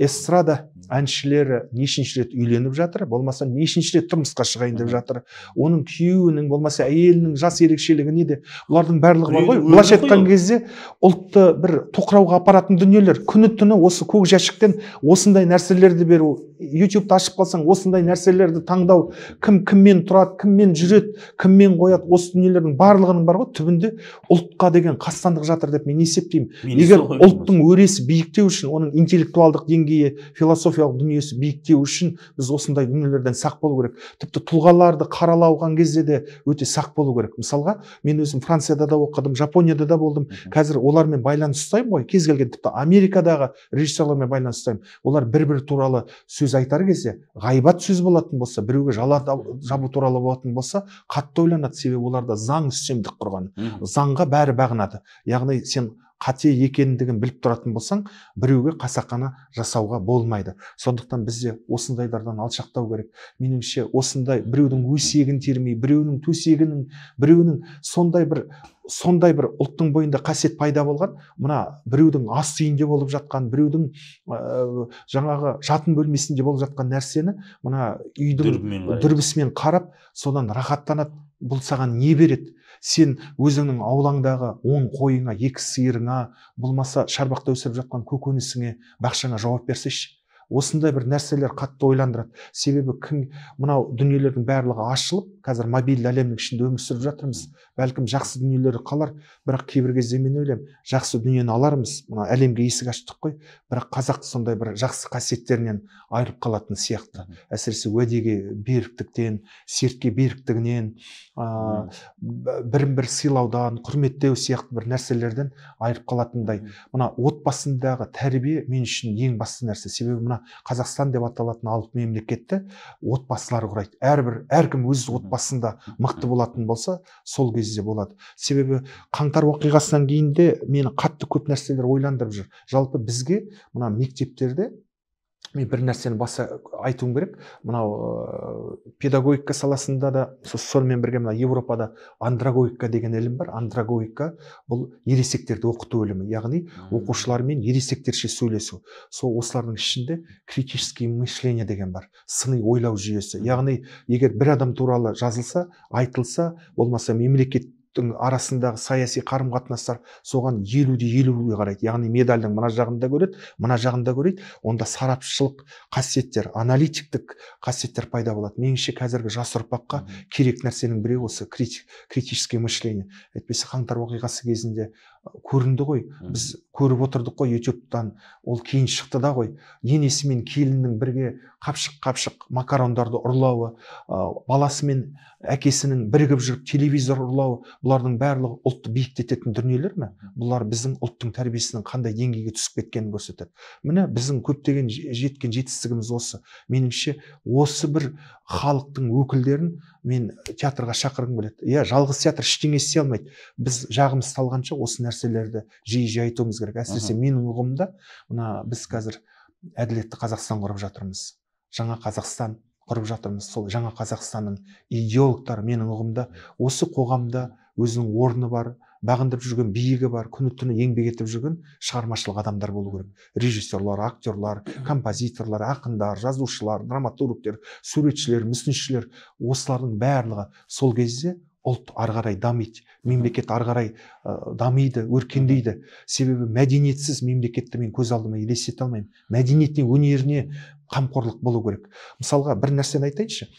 S2: эстрада әншілері нешінші рет үйленіп жатыр болмаса нешінші рет тұрмысқа шығайын деп жатыр оның күйеуінің болмаса әйелінің жас ерекшелігі неде бұлардың барлығы бар ғой былайша айтқан кезде ұлтты бір тоқырауға апаратын дүниелер күні түні осы көк жәшіктен осындай нәрселерді беру ютубты ашып қалсаң осындай нәрселерді таңдау кім кіммен тұрады кіммен жүреді кіммен қояды осы дүниелердің барлығының бар ғой түбінде ұлтқа деген қастандық жатыр деп мен есептеймін егер ұлттың өресі биіктеу үшін оның интеллектуалдық деңгейі философиялық дүниесі биіктеу үшін біз осындай дүниелерден сақ болу керек тіпті тұлғаларды қаралауған кезде де өте сақ болу керек мысалға мен өзім францияда да оқыдым жапонияда да болдым қазір олармен байланыс ұстаймын ғой кез келген тіпті америкадағы режиссерлармен байланыс ұстаймын олар бір бірі туралы сөз айтар кезде ғайбат сөз болатын болса біреуге жала жабу туралы болатын болса қатты ойланады себебі оларда заң үстемдік құрған заңға бәрі бағынады яғни сен қате екендігін біліп тұратын болсаң біреуге қасақана жасауға болмайды сондықтан бізде осындайлардан алшақтау керек меніңше осындай біреудің өсегін термей біреуінің төсегінің біреуінің сондай бір сондай бір ұлттың бойында қасиет пайда болған мына біреудің ас үйінде болып жатқан біреудің ә, жаңағы жатын бөлмесінде болып жатқан нәрсені мына үйдің дүрбісімен қарап содан рахаттанады бұл саған не береді сен өзіңнің аулаңдағы он қойыңа екі сиырыңа болмаса шарбақта өсіріп жатқан көкөнісіңе бақшаңа жауап берсейші осындай бір нәрселер қатты ойландырады себебі кім мынау дүниелердің барлығы ашылып қазір мобильді әлемнің ішінде өмір сүріп жатырмыз бәлкім жақсы дүниелер қалар бірақ кейбір кезде мен ойлаймын жақсы дүниені алармыз мына әлемге есік аштық қой бірақ қазақ сондай бір жақсы қасиеттерінен айырылып қалатын сияқты әсіресе уәдеге беріктіктен сертке беріктігінен ә, бірін бір сыйлаудан құрметтеу сияқты бір нәрселерден айырып қалатындай мына отбасындағы тәрбие мен үшін ең басты нәрсе себебі мына қазақстан деп аталатын алып мемлекетті отбасылар құрайды әрбір әркім өз отбасында мықты болатын болса сол кезде болады себебі қаңтар оқиғасынан кейін де мені қатты көп нәрселер ойландырып жүр жалпы бізге мына мектептерде мен бір нәрсені баса айтуым керек мынау педагогика саласында да сонымен бірге мына Европада андрагогика деген ілім бар андрагогика бұл ересектерді оқыту ілімі яғни оқушылармен ересектерше сөйлесу сол осылардың ішінде критический мышление деген бар сыни ойлау жүйесі яғни егер бір адам туралы жазылса айтылса болмаса мемлекет арасындағы саяси қарым қатынастар соған елу де елуге қарайды яғни медальдің мына жағында көреді мына жағында көреді онда сарапшылық қасиеттер аналитиктік қасиеттер пайда болады меніңше қазіргі жас ұрпаққа керек нәрсенің біреуі осы критическое мышление әйтпесе қаңтар оқиғасы кезінде көрінді ғой біз көріп отырдық қой ютубтан ол кейін шықты да ғой енесі мен келіннің бірге қапшық қапшық макарондарды ұрлауы баласы мен әкесінің бірігіп жүріп телевизор ұрлауы бұлардың барлығы ұлтты биіктететін дүниелер ме бұлар біздің ұлттың тәрбиесінің қандай деңгейге түсіп кеткенін көрсетеді міне біздің көптеген жеткен жетістігіміз осы меніңше осы бір халықтың өкілдерін мен театрға шақырғым келеді иә жалғыз театр ештеңе істей алмайды біз жағымыз салғанша осы нәрселерді жиі жиі айтуымыз керек әсіресе менің ұғымымда мына біз қазір әділетті қазақстан құрып жатырмыз жаңа қазақстан құрып жатырмыз сол жаңа қазақстанның идеологтары менің ұғымымда осы қоғамда өзінің орны бар бағындырып жүрген биігі бар күні түні еңбек етіп жүрген шығармашылық адамдар болу керек режиссерлар актерлар композиторлар ақындар жазушылар драматургтер суретшілер мүсіншілер осылардың барлығы сол кезде ұлт ары қарай дамиды мемлекет ары қарай ә, дамиды өркендейді себебі мәдениетсіз мемлекетті мен көз алдыма елестете алмаймын мәдениетіне өнеріне қамқорлық болу керек мысалға бір нәрсені айтайыншы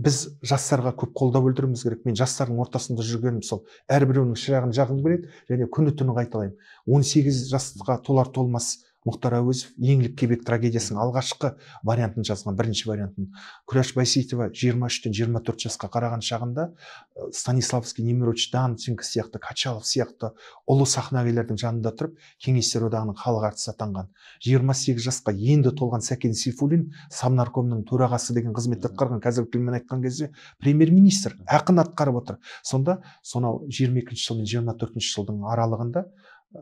S2: біз жастарға көп қолдау білдіруіміз керек мен жастардың ортасында жүргенім сол әрбіреуінің шырағын жағын келеді және күні түні қайталаймын 18 жасқа толар толмас мұхтар әуезов еңлік кебек трагедиясының алғашқы вариантын жазған бірінші вариантын күләш байсейітова үштен жиырма төрт жасқа қараған шағында э, станиславский немирович данченко сияқты качалов сияқты ұлы сахнагерлердің жанында тұрып кеңестер одағының халық әртісі атанған сегіз жасқа енді толған сәкен сейфуллин самнаркомның төрағасы деген қызметті атқарған қазіргі тілмен айтқан кезде премьер министр ақын атқарып отыр сонда сонау екінші жыл мен төртінші жылдың аралығында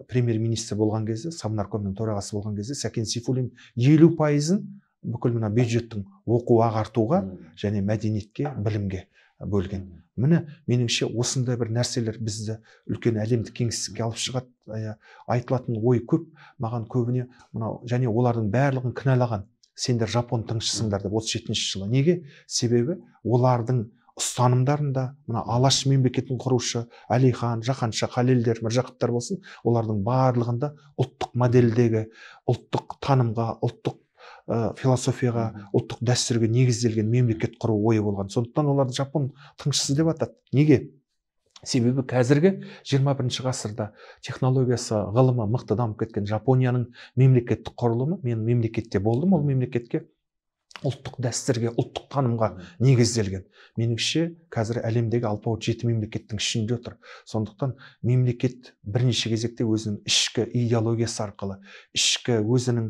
S2: премьер министр болған кезде самнаркомның төрағасы болған кезде сәкен сейфуллин елу пайызын бүкіл мына бюджеттің оқу ағартуға және мәдениетке білімге бөлген міне меніңше осындай бір нәрселер бізді үлкен әлемдік кеңістікке алып шығады айтылатын ой көп маған көбіне мынау және олардың барлығын кінәлаған сендер жапон тыңшысыңдар деп отыз жетінші жылы неге себебі олардың ұстанымдарын да мына алаш мемлекетін құрушы әлихан Жаханша халелдер міржақыптар болсын олардың барлығында ұлттық модельдегі ұлттық танымға ұлттық философияға ұлттық дәстүрге негізделген мемлекет құру ойы болған сондықтан оларды жапон тыңшысы деп атады неге себебі қазіргі 21 бірінші ғасырда технологиясы ғылымы мықты дамып кеткен жапонияның мемлекеттік құрылымы мен мемлекетте болдым ол мемлекетке ұлттық дәстүрге ұлттық танымға негізделген меніңше қазір әлемдегі алпауыт жеті мемлекеттің ішінде отыр сондықтан мемлекет бірінші кезекте өзінің ішкі идеологиясы арқылы ішкі өзінің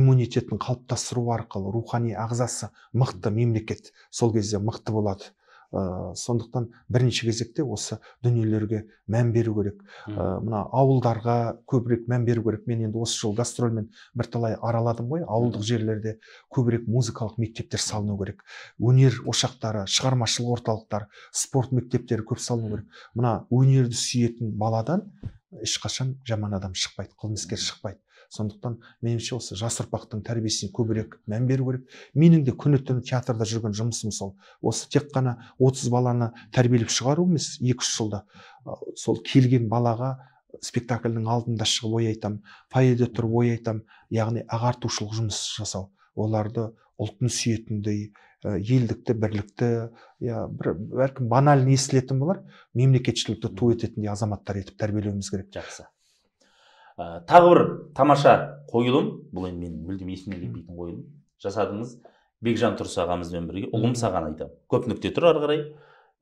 S2: иммунитетін қалыптастыру арқылы рухани ағзасы мықты мемлекет сол кезде мықты болады ә, сондықтан бірінші кезекте осы дүниелерге мән беру керек ә, мына ауылдарға көбірек мән беру керек мен енді осы жыл гастрольмен бірталай араладым ғой ауылдық жерлерде көбірек музыкалық мектептер салыну керек өнер ошақтары шығармашылық орталықтар спорт мектептері көп салыну керек мына өнерді сүйетін баладан ешқашан жаман адам шықпайды қылмыскер шықпайды сондықтан меніңше осы жас ұрпақтың тәрбиесіне көбірек мән беру керек менің де күні түні театрда жүрген жұмысым сол осы тек қана 30 баланы тәрбиелеп шығару емес екі үш жылда сол келген балаға спектакльдің алдында шығып ой айтам, фойеде тұрып ой айтам, яғни ағартушылық жұмыс жасау оларды ұлтын сүйетіндей елдікті бірлікті иә бір бәлкім банально естілетін болар мемлекетшілікті ту ететіндей азаматтар етіп тәрбиелеуіміз керек жақсы
S1: Ә, тағы бір тамаша қойылым бұл енді менің мүлдем есімнен кетпейтін қойылым жасадыңыз бекжан тұрыс ағамызбен бірге ұлым саған айтамын көп нүкте тұр ары қарай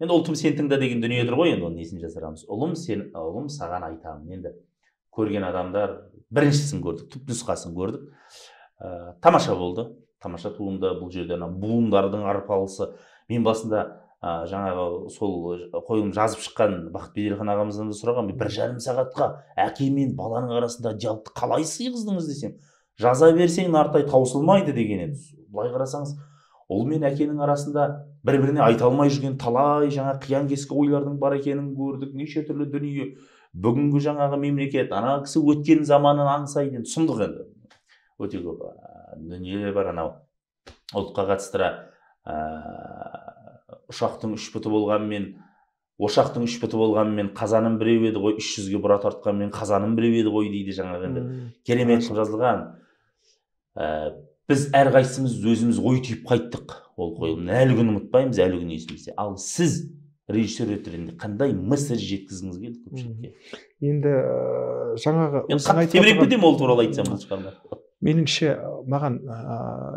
S1: енді ұлтым сен тыңда деген дүние тұр ғой енді оның несін жасырамыз ұлым сен ә, ұлым саған айтамын енді көрген адамдар біріншісін көрдік түп нұсқасын көрдік ә, тамаша болды тамаша туынды бұл жерде ана буындардың арпалысы мен басында ә, жаңағы сол э, қойылым жазып шыққан бақыт беделхан ағамыздан да сұрағам бір жарым сағатқа әке мен баланың арасында диалогты қалай сыйғыздыңыз десем жаза берсең нартай таусылмайды деген еді былай қарасаңыз ұл мен әкенің арасында бір біріне айта алмай жүрген талай жаңа қиян кескі ойлардың бар екенін көрдік неше түрлі дүние бүгінгі жаңағы мемлекет ана кісі өткен заманын аңсайды енді сұмдық енді өте көп дүниелер бар анау ұлтқа қатыстыра ұшақтың үш бұты болғанмен ошақтың үш бұты болғанымен қазаным біреу еді ғой үш жүзге бұра тартқанмен қазаным біреу еді ғой дейді жаңағы енді керемет қылып жазылған ә, біз әрқайсымыз өзіміз ой түйіп қайттық ол қойылымды әлі күні ұмытпаймыз әлі күні есімізде ал сіз режиссер ретінде қандай месседж жеткізгіңіз келді көпшілікке
S2: енді ә, жаңағы мен қатты тебіреніп кетемін ол туралы айтсам меніңше маған ә,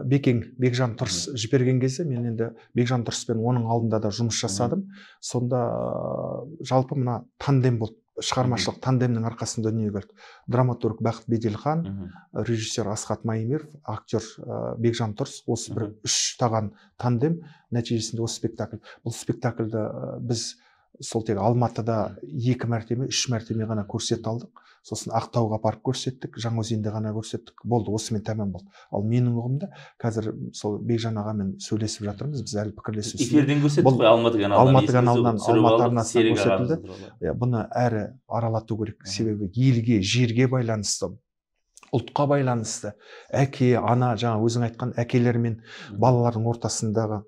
S2: бекең бекжан тұрыс жіберген кезде мен енді бекжан тұрыспен оның алдында да жұмыс жасадым сонда жалпы мына тандем болды шығармашылық тандемнің арқасында дүниеге келді драматург бақыт беделхан режиссер асхат маемиров актер ә, бекжан тұрыс осы бір үш таған тандем нәтижесінде осы спектакль бұл спектакльді біз сол тек алматыда екі мәртебе үш мәртебе ғана көрсете алдық сосын ақтауға апарып көрсеттік жаңаөзенде ғана көрсеттік болды осымен тәмам болды ал менің ұғымымда қазір сол бекжан ағамен сөйлесіп жатырмыз біз әлі пікірлесу эфирден көрсеттік
S1: қой алматы каналынан алматы каналынан
S2: бұны әрі аралату керек себебі елге жерге байланысты ұлтқа байланысты әке ана жаңа өзің айтқан әкелер мен балалардың ортасындағы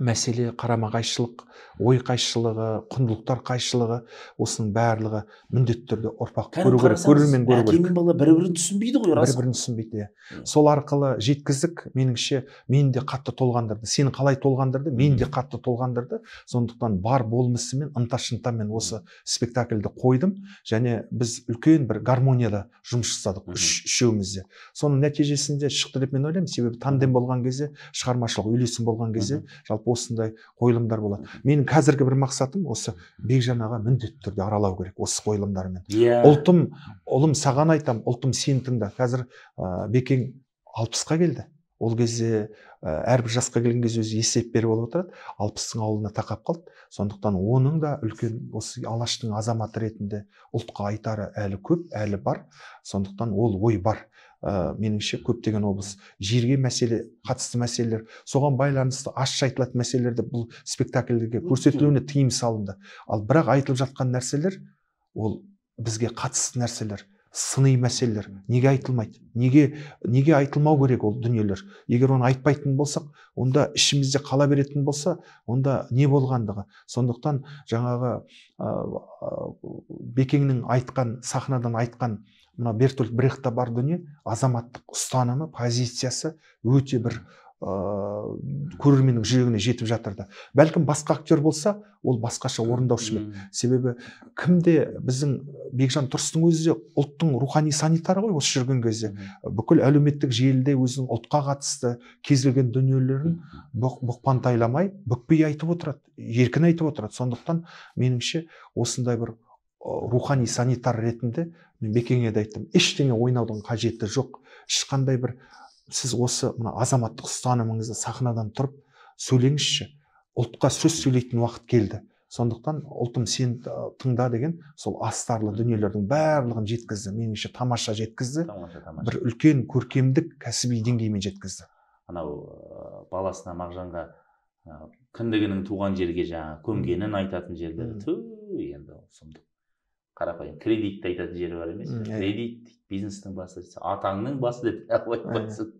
S2: мәселе қарама қайшылық ой қайшылығы құндылықтар қайшылығы осының барлығы міндетті түрде ұрпақ көру керек көрермен көру керек әке мен бала бір бірін түсінбейді ғой бір бірін түсінбейді иә сол арқылы жеткіздік меніңше мені де қатты толғандырды сені қалай толғандырды мені де қатты толғандырды сондықтан бар болмысымен ынта шынтамен осы спектакльді қойдым және біз үлкен бір гармонияда жұмыс жасадық үш үшеуміз де соның нәтижесінде шықты деп мен ойлаймын себебі тандем болған кезде шығармашылық үйлесім болған кезде жалпы осындай қойылымдар болады менің қазіргі бір мақсатым осы бекжан аға міндетті түрде аралау керек осы қойылымдармен иә ұлтым ұлым саған айтам ұлтым сен тыңда қазір ә, бекең алпысқа келді ол кезде әрбір жасқа келген кезде өзі есеп беріп алып отырады алпыстың ауылына тақап қалды сондықтан оның да үлкен осы алаштың азаматы ретінде ұлтқа айтары әлі көп әлі бар сондықтан ол ой бар ә, э, меніңше көптеген облыс жерге мәселе қатысты мәселелер соған байланысты ашша айтылатын мәселелер бұл спектакльдерге көрсетілуіне тыйым салынды ал бірақ айтылып жатқан нәрселер ол бізге қатысты нәрселер сыни мәселелер неге айтылмайды неге неге айтылмау керек ол дүниелер егер оны айтпайтын болсақ онда ішімізде қала беретін болса онда не болғандығы сондықтан жаңағы бекеңнің айтқан сахнадан айтқан мына бертольд брехта бар дүние азаматтық ұстанымы позициясы өте бір ыыы көрерменнің жүрегіне жетіп жатыр да бәлкім басқа актер болса ол басқаша орындаушы еді себебі кімде біздің бекжан тұрыстың өзі ұлттың рухани санитары ғой осы жүрген кезде бүкіл әлеуметтік желіде өзінің ұлтқа қатысты кез келген дүниелерін бұқпантайламай бүкпей айтып отырады еркін айтып отырады сондықтан меніңше осындай бір рухани санитар ретінде мен бекеңе де айттым ештеңе ойнаудың қажеті жоқ ешқандай бір сіз осы мына азаматтық ұстанымыңызды сахнадан тұрып сөйлеңізші ұлтқа сөз сөйлейтін уақыт келді сондықтан ұлтым сен тыңда деген сол астарлы дүниелердің барлығын жеткізді меніңше тамаша жеткізді тамаша, тамаша. бір үлкен көркемдік кәсіби деңгеймен жеткізді
S1: анау ә, баласына мағжанға ә, кіндігінің туған жерге жаңағы көмгенін айтатын жерлер ту енді сұмдық қарапайым кредитті айтатын жері бар емес иә. кредит бизнестің басы атаңның басы деп айтпайсың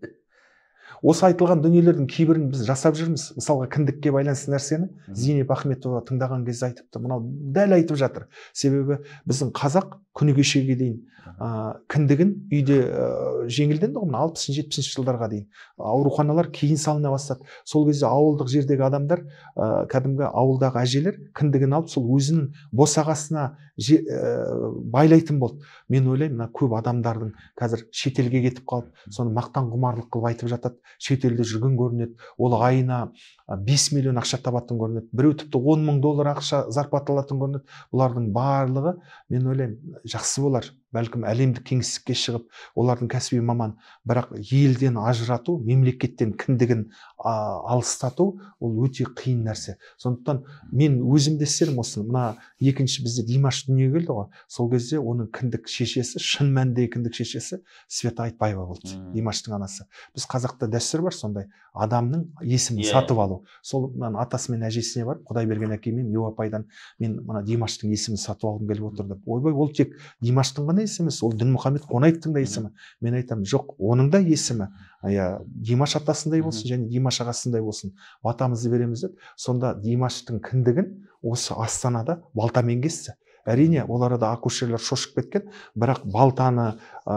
S2: осы айтылған дүниелердің кейбірін біз жасап жүрміз мысалға кіндікке байланысты нәрсені зейнеп ахметова тыңдаған кезде айтыпты мынау дәл айтып жатыр себебі біздің қазақ күні кешеге дейін ә, кіндігін үйде ә, жеңілденді ғой мына алпысыншы жетпісінші жылдарға дейін ауруханалар кейін салына бастады сол кезде ауылдық жердегі адамдар ә, кәдімгі ауылдағы әжелер кіндігін алып сол өзінің босағасына же, ә, байлайтын болды мен ойлаймын мына көп адамдардың қазір шетелге кетіп қалып соны мақтан құмарлық қылып айтып жатады жатады шетелде жүрген көрінеді ол айына 5 миллион ақша табатын көрінеді біреу тіпті он мың доллар ақша зарплата алатын көрінеді бұлардың барлығы мен ойлаймын жақсы болар бәлкім әлемдік кеңістікке шығып олардың кәсіби маман бірақ елден ажырату мемлекеттен кіндігін ә, алыстату ол өте қиын нәрсе сондықтан мен өзім де істедім осыны мына екінші бізде димаш дүниеге келді ғой сол кезде оның кіндік шешесі шын мәніндегі кіндік шешесі света айтбаева болды димаштың анасы біз қазақ қазақта дәстүр бар сондай адамның есімін иә. сатып алу сол мына атасы мен әжесіне барып құдай берген әке мен апайдан мен мына димаштың есімін сатып алғым келіп отыр деп ойбай ол тек димаштың ғана есімі емес ол дінмұхаммед қонаевтың да есімі мен айтамын жоқ оның да есімі иә димаш атасындай болсын және димаш ағасындай болсын батамызды береміз деп сонда димаштың кіндігін осы астанада балтамен кесті әрине ол арада акушерлер шошып кеткен бірақ балтаны ә,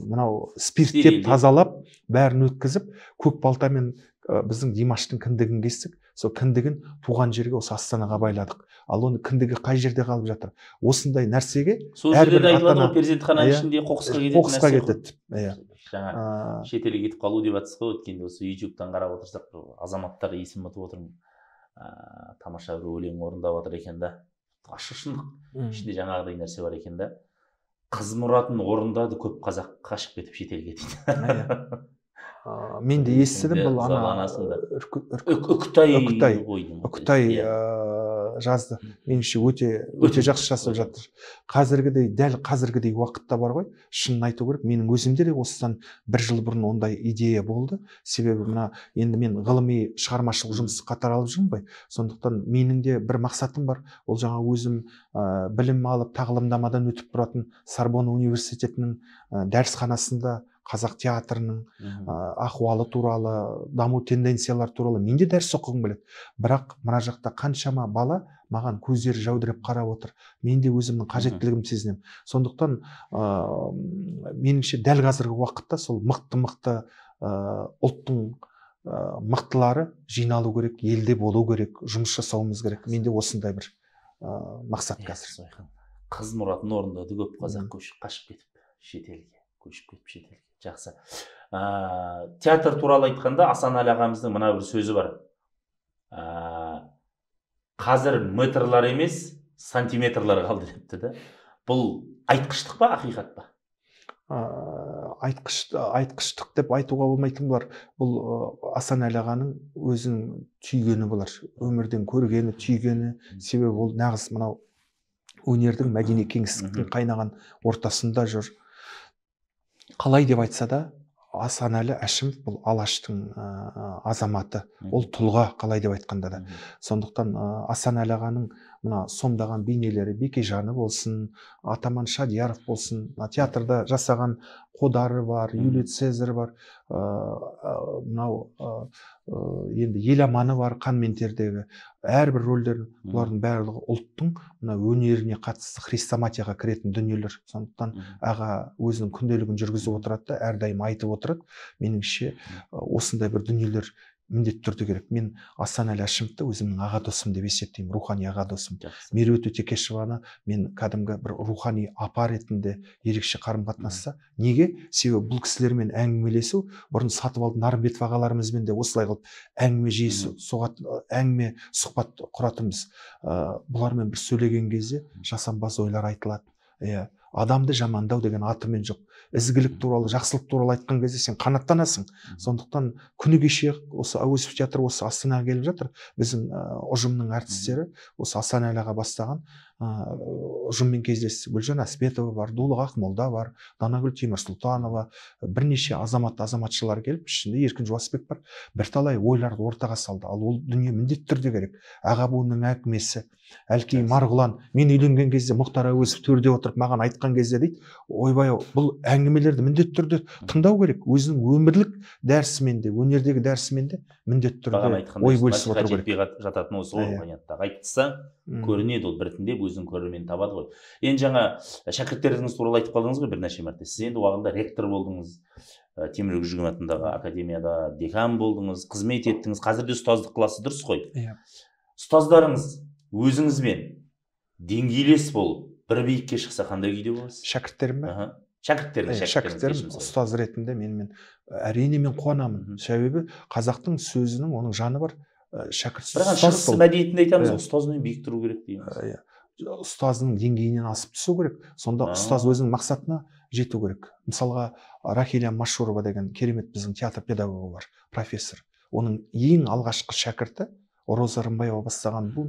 S2: мынау спирттеп тазалап бәрін өткізіп көк балтамен ә, біздің димаштың кіндігін кестік сол кіндігін туған жерге осы астанаға байладық ал оның кіндігі қай жерде қалып жатыр осындай нәрсеге сол жерде де айтылады ғой перзентхананың иә, ішінде қоқысқа кетеді қоқысқа кетеді иә жаңа
S1: шетелге кетіп қалу деп жатсыз ғой өткенде осы ютубтан қарап отырсақ азаматтар есімін ұмытып отырмын ыыы тамаша бір өлең орындап жатыр екен да ашы шындық ішінде жаңағыдай нәрсе бар екен да қыз мұратын орындады көп қазақ қашып кетіп шетелге дейді
S2: мен де естідім бұл ана үкітай ғой үкітай жазды меніңше өте өте жақсы жасап жатыр қазіргідей дәл қазіргідей уақытта бар ғой шынын айту керек менің өзімде де осыдан бір жыл бұрын ондай идея болды себебі мына енді мен ғылыми шығармашылық жұмыс қатар алып жүрмін ғой сондықтан менің де бір мақсатым бар ол жаңа өзім ә, білім алып тағылымдамадан өтіп тұратын Сарбон университетінің ә, дәрісханасында қазақ театрының ә, ахуалы туралы даму тенденциялар туралы мен де дәріс оқығым келеді бірақ мына жақта қаншама бала маған көздері жәудіреп қарап отыр мен де өзімнің қажеттілігімді сезінемін сондықтан ә, меніңше дәл қазіргі уақытта сол мықты мықты ә, ұлттың ә, мықтылары жиналу керек елде болу керек жұмыс жасауымыз керек менде осындай бір ә, мақсат иә, қазір
S1: қыз мұратын орындады көп қазақ көшіп қашып кетіп шетелге көшіп кетіп шетелге жақсы ә, театр туралы айтқанда асанәлі ағамыздың мына бір сөзі бар ә, қазір метрлар емес сантиметрлар қалды депті да бұл айтқыштық па ақиқат па
S2: ә, айтқыш айтқыштық деп айтуға болмайтын болар бұл ә, асанәлі ағаның өзінің түйгені болар өмірден көргені түйгені себебі ол нағыз мынау өнердің мәдени кеңістіктің қайнаған ортасында жүр қалай деп айтса да асанәлі әшімов бұл алаштың азаматы ол тұлға қалай деп айтқанда да сондықтан асанәлі ағаның мына сомдаған бейнелері бекежаны болсын атаман шадияров болсын мына театрда жасаған қодары бар юлий цезарь бар мынау енді ел аманы бар мен тердегі әрбір рөлдер бұлардың барлығы ұлттың мына өнеріне қатысты хрестоматияға кіретін дүниелер сондықтан аға өзінің күнделігін жүргізіп отырады да әрдайым айтып отырады меніңше осындай бір дүниелер міндетті түрде керек мен асан әл әшімовті өзімнің аға досым деп есептеймін рухани аға досым меруерт өтекешеваны мен кәдімгі бір рухани апа ретінде ерекше қарым қатынаста неге себебі бұл кісілермен әңгімелесу бұрын сатыбалды нарымбетов ағаларымызбен де осылай қылып әңгіме жүйесі әңгіме сұхбат құратынбыз ә, бұлармен бір сөйлеген кезде жасампаз ойлар айтылады иә адамды жамандау деген атымен жоқ ізгілік туралы жақсылық туралы айтқан кезде сен қанаттанасың сондықтан күні кеше осы әуезов театр осы астанаға келіп жатыр біздің ұжымның әртістері осы астанаға бастаған ұжыммен кездесті гүлжан әспетова бар дулыға ақмолда бар данагүл темірсұлтанова бірнеше азамат азаматшалар келіп ішінде еркін жуасбек бар бірталай ойларды ортаға салды ал ол дүние міндетті түрде керек аға буынның әңгімесі әлкей марғұлан мен үйленген кезде мұхтар әуезов төрде отырып маған айтқан кезде дейді ойбай бұл әңгімелерді міндетті түрде тыңдау керек өзінің өмірлік дәрісімен де өнердегі дәрісімен де міндетті түрде ой бөлісіп отыру
S1: керек жататын осы ғой понятно айтса көрінеді ол біртіндеп өзінің көрерменін табады ғой енді жаңа ә, шәкірттеріңіз туралы айтып қалдыңыз ғой бірнеше мәрте сіз енді уағында ректор болдыңыз ә, темір жүргенов атындағы академияда декан болдыңыз қызмет еттіңіз қазір де ұстаздық қыласыз дұрыс қой иә ұстаздарыңыз өзіңізбен деңгейлес болып бір биікке шықса қандай күйде боласыз
S2: шәкірттерім ба шәкірттерін ә, шәкірттерім ұстаз ретінде мен мен әрине мен қуанамын себебі қазақтың сөзінің оның жаны бар шәкірт бірақ шығыс мәдениетінде айтамыз
S1: ұстазынан биік тұру керек дейміз
S2: иә ұстазының деңгейінен асып түсу керек сонда ұстаз өзінің мақсатына жету керек мысалға рахиля машурова деген керемет біздің театр педагогы бар профессор оның ең алғашқы шәкірті роза рымбаева бастаған бұл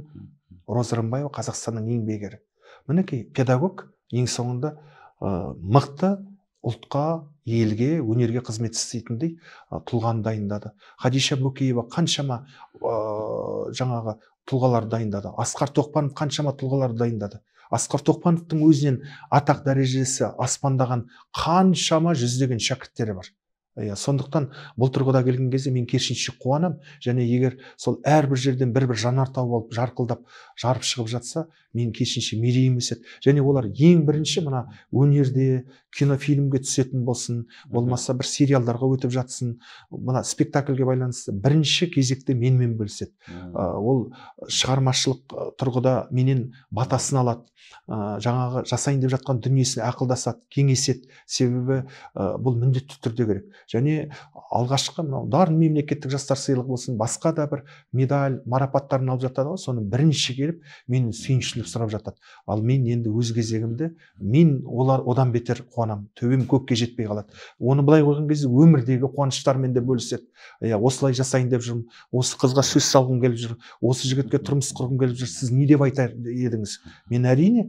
S2: роза рымбаева қазақстанның еңбек ері мінекей педагог ең соңында Ә, мықты ұлтқа елге өнерге қызмет істейтіндей тұлғаны дайындады хадиша бөкеева қаншама ә, жаңағы тұлғаларды дайындады асқар тоқпанов қаншама тұлғалар дайындады асқар тоқпановтың өзінен атақ дәрежесі аспандаған қаншама жүздеген шәкірттері бар иә сондықтан бұл тұрғыда келген кезде мен керісінше қуанам және егер сол әрбір жерден бір бір жанар тауып алып жарқылдап жарып шығып жатса мен керісінше мерейім өседі және олар ең бірінші мына өнерде кинофильмге түсетін болсын болмаса бір сериалдарға өтіп жатсын мына спектакльге байланысты бірінші кезекте менімен бөліседі ә, ол шығармашылық э, тұрғыда менен батасын алады жаңағы жасайын деп жатқан дүниесін ақылдасады кеңеседі себебі бұл міндетті түрде керек және алғашқы мынау дарын мемлекеттік жастар сыйлығы болсын басқа да бір медаль марапаттарын алып жатады ғой соның бірінші келіп менен сүйіншілік сұрап жатады ал мен енді өз кезегімді мен олар одан бетер қуанамын төбем көкке жетпей қалады оны былай қойған кезде өмірдегі қуаныштарымен де бөліседі иә осылай жасайын деп жүрмін осы қызға сөз салғым келіп жүр осы жігітке тұрмыс құрғым келіп жүр сіз не деп айтар едіңіз мен әрине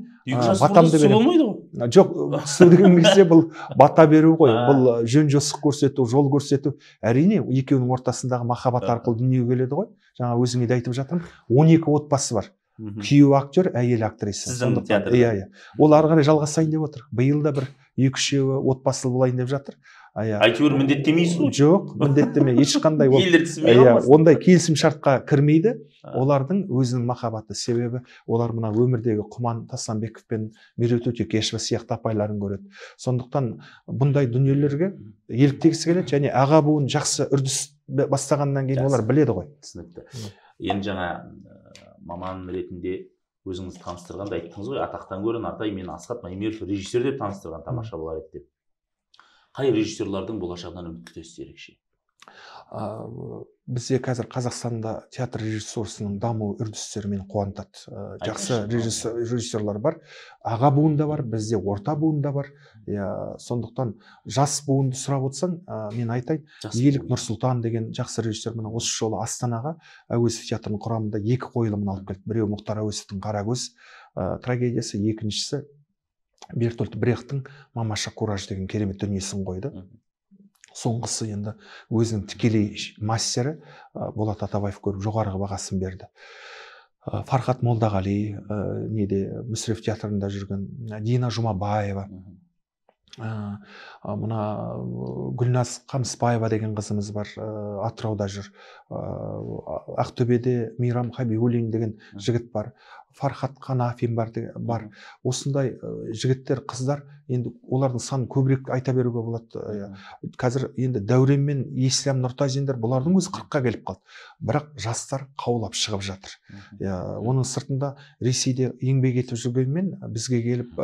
S2: батамды ғой жоқ деген кезде бұл бата беру ғой бұл жөн жосық көрсету көрсету жол көрсету әрине екеуінің ортасындағы махаббат арқылы дүниеге келеді ғой жаңа өзіңе де айтып жатырмын он екі отбасы бар күйеуі актер әйелі актриса сіздің иә иә ол ары қарай жалғасайын деп отыр биыл да бір екі үшеуі отбасылы болайын деп жатыр иә әйтеуір міндеттемейсіз ғой жоқ міндеттеме ешқандай ол иә ондай келісім шартқа кірмейді олардың өзінің махаббаты себебі олар мына өмірдегі құман тастанбеков пен меруерт өтекешева сияқты апайларын көреді сондықтан бұндай дүниелерге еліктегісі келеді және аға буын жақсы үрдіс бастағаннан кейін олар біледі ғой
S1: түсінікті енді жаңа маман ретінде өзіңіз таныстырғанда айттыңыз ғой атақтан гөрі нартай мен асхат майметов режиссер деп таныстырған тамаша болар еді деп қай режиссерлардың болашағынан үміт күтесіз ерекше
S2: ә, бізде қазір қазақстанда театр режиссурасының даму үрдістері мені қуантады ә, жақсы режиссерлар бар аға буын да бар бізде орта буын да бар иә сондықтан жас буынды сұрап отырсаң мен айтайын елік нұрсұлтан деген жақсы режиссер мына осы жолы астанаға әуезов театрының құрамында екі қойылымын алып келді біреуі мұхтар әуезовтің қаракөз трагедиясы екіншісі бертольд брехттің мамаша кураж деген керемет дүниесін қойды соңғысы енді өзінің тікелей мастері болат атабаев көріп жоғарғы бағасын берді фархат молдағали неде мүсіреп театрында жүрген дина жұмабаева ә, мына гүлназ қамысбаева деген қызымыз бар атырауда жүр ақтөбеде мейрам Хабиуллин деген жігіт бар фархат қанафин бар бар осындай жігіттер қыздар енді олардың санын көбірек айта беруге болады қазір енді дәурен мен есләм нұртазиндер бұлардың өзі қырыққа келіп қалды бірақ жастар қаулап шығып жатыр ә, оның сыртында ресейде еңбек етіп жүргенмен бізге келіп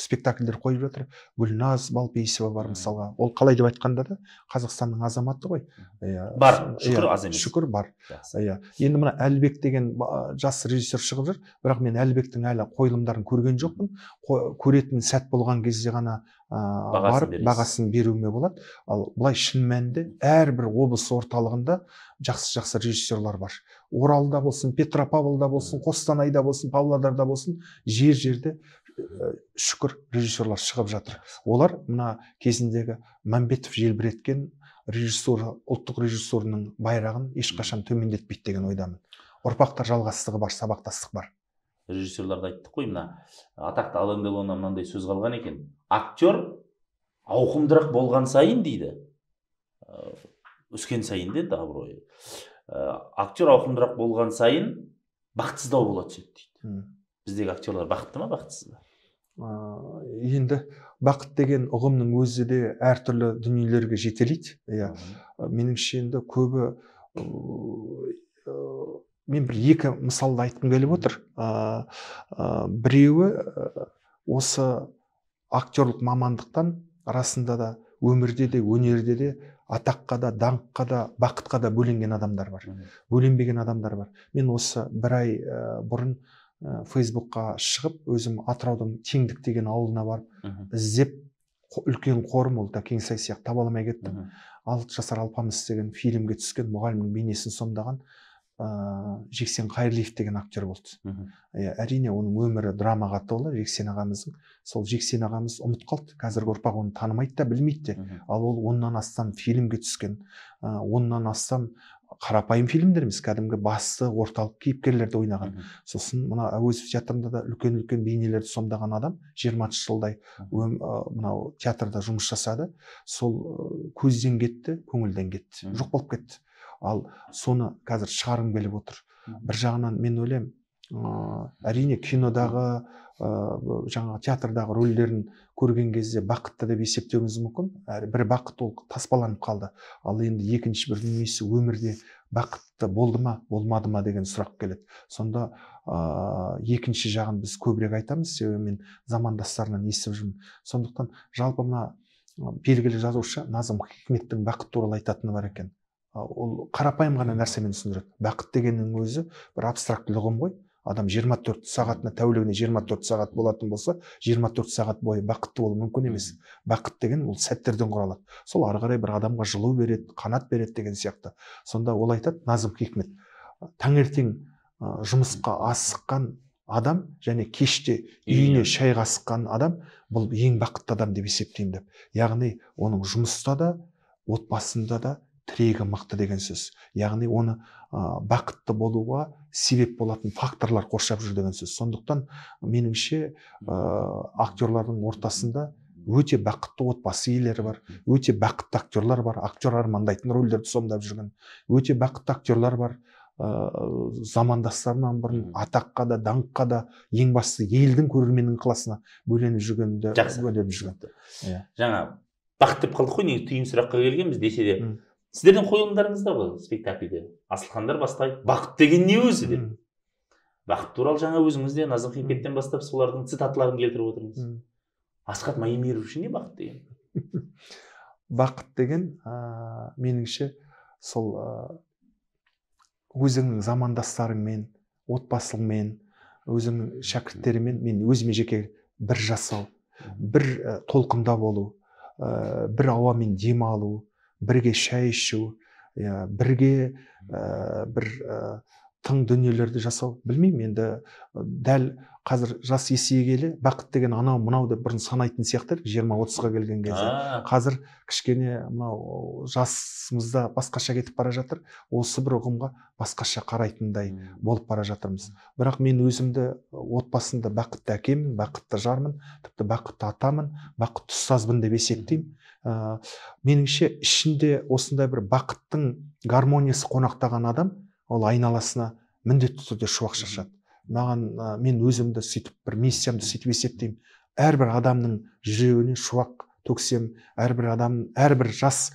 S2: спектакльдер қойып жатыр гүлназ балпейісова бар мысалға ол қалай деп айтқанда да қазақстанның азаматы ғой ә, бар иә, шүкір аз емес шүкір бар иә енді мына әлібек деген жас режиссер шығып бірақ мен әлібектің әлі қойылымдарын көрген жоқпын көретін сәт болған кезде ғана ә, барып бағасын беруіме болады ал былай шын мәнінде әрбір облыс орталығында жақсы жақсы режиссерлар бар оралда болсын петропавлда болсын қостанайда болсын павлодарда болсын жер жерде э, шүкір режиссерлар шығып жатыр олар мына кезіндегі мәмбетов желбіреткен режиссура ұлттық режиссураның байрағын ешқашан төмендетпейді деген ойдамын ұрпақтар жалғастығы бар сабақтастық бар
S1: режиссерларды айттық қой мына атақты алан делоннан мынандай сөз қалған екен актер ауқымдырақ болған сайын дейді э, өскен сайын енді абыройы э, актер ауқымдырақ болған сайын бақытсыздау бола түседі дейді біздегі актерлар бақытты ма бақытсыз
S2: ба э, енді бақыт деген ұғымның өзі де әртүрлі дүниелерге жетелейді иә меніңше енді көбі мен бір екі мысалды айтқым келіп отыр ә, біреуі э, осы актерлық мамандықтан расында да өмірде де өнерде де атаққа да даңққа да бақытқа да бөленген адамдар бар бөленбеген адамдар бар мен осы бір ай э, бұрын э, фейсбукқа шығып өзім атыраудың теңдік деген ауылына барып іздеп үлкен қорым ол да кеңсай сияқты таба алмай кеттім алты жасар алпамыс деген фильмге түскен мұғалімнің бейнесін сомдаған ә, жексен қайырлиев деген актер болды иә әрине оның өмірі драмаға толы жексен ағамыздың сол жексен ағамыз ұмыт қалды қазіргі ұрпақ оны танымайды да білмейді де ал ол оннан астам фильмге түскен ә, оннан астам қарапайым фильмдер емес кәдімгі басты орталық кейіпкерлерді ойнаған сосын мына әуезов театрында да үлкен үлкен бейнелерді сомдаған адам жиырма жылдай мынау театрда жұмыс жасады сол көзден кетті көңілден кетті жоқ болып кетті ал соны қазір шығарғым келіп отыр бір жағынан мен ойлаймын ыыы әрине кинодағы ыыы жаңағы театрдағы рөлдерін көрген кезде бақытты деп есептеуіміз мүмкін әрі бір бақыт ол таспаланып қалды ал енді екінші бір дүниесі өмірде бақытты болды ма болмады ма деген сұрақ келеді сонда ыыы екінші жағын біз көбірек айтамыз себебі мен замандастарынан естіп жүрмін сондықтан жалпы мына белгілі жазушы назым хикметтің бақыт туралы айтатыны бар екен ол қарапайым ғана нәрсемен түсіндіреді бақыт дегеннің өзі бір абстрактілі ұғым ғой адам 24 сағатына тәулігіне 24 сағат болатын болса 24 сағат бойы бақытты болу мүмкін емес бақыт деген ол сәттерден құралады сол ары қарай бір адамға жылу береді қанат береді деген сияқты сонда ол айтады назым хикмет таңертең жұмысқа асыққан адам және кеште үйіне шай асыққан адам бұл ең бақытты адам деп есептеймін деп яғни оның жұмыста да отбасында да тірегі мықты деген сөз яғни оны ә, бақытты болуға себеп болатын факторлар қоршап жүр деген сөз сондықтан меніңше ә, актерлардың ортасында өте бақытты отбасы иелері бар өте бақытты актерлар бар актер армандайтын рөлдерді сомдап жүрген өте бақытты актерлар бар ә, замандастарынан бұрын атаққа да даңққа да ең бастысы елдің көрерменнің ықыласына бөленіп жүргенді жақсы бөленіп жүрген иә
S1: жаңа бақыт деп қалдық қой негізі түйін сұраққа келгенбіз десе де сіздердің қойылымдарыңызда бұл спектакльде асылхандар бастайды бақыт деген не өзі деп бақыт туралы жаңа өзіңіз де назым хикметтен бастап солардың цитаталарын келтіріп отырмыз асхат маемиров үшін не бақыт деген
S2: бақыт деген ә, меніңше сол ә, өзіңнің замандастарыңмен отбасыңмен өзіңнің шәкірттеріңмен мен өзіме жеке бір жасау бір ә, толқында болу ә, бір ауамен демалу бірге шай ішу ә, бірге ә, бір ә, тың дүниелерді жасау білмеймін енді дәл қазір жас есейе келе бақыт деген анау мынау деп бұрын санайтын сияқты едік жиырма отызға келген кезде қазір кішкене мынау жасымызда басқаша кетіп бара жатыр осы бір ұғымға басқаша қарайтындай болып бара жатырмыз бірақ мен өзімді отбасында бақытты әкемін бақытты жармын тіпті бақытты атамын бақытты ұстазбын деп есептеймін ә, меніңше ішінде осындай бір бақыттың гармониясы қонақтаған адам ол айналасына міндетті түрде шуақ шашады маған ә, мен өзімді сөйтіп бір миссиямды сөйтіп есептеймін әрбір адамның жүрегіне шуақ төксем әрбір адам әрбір жас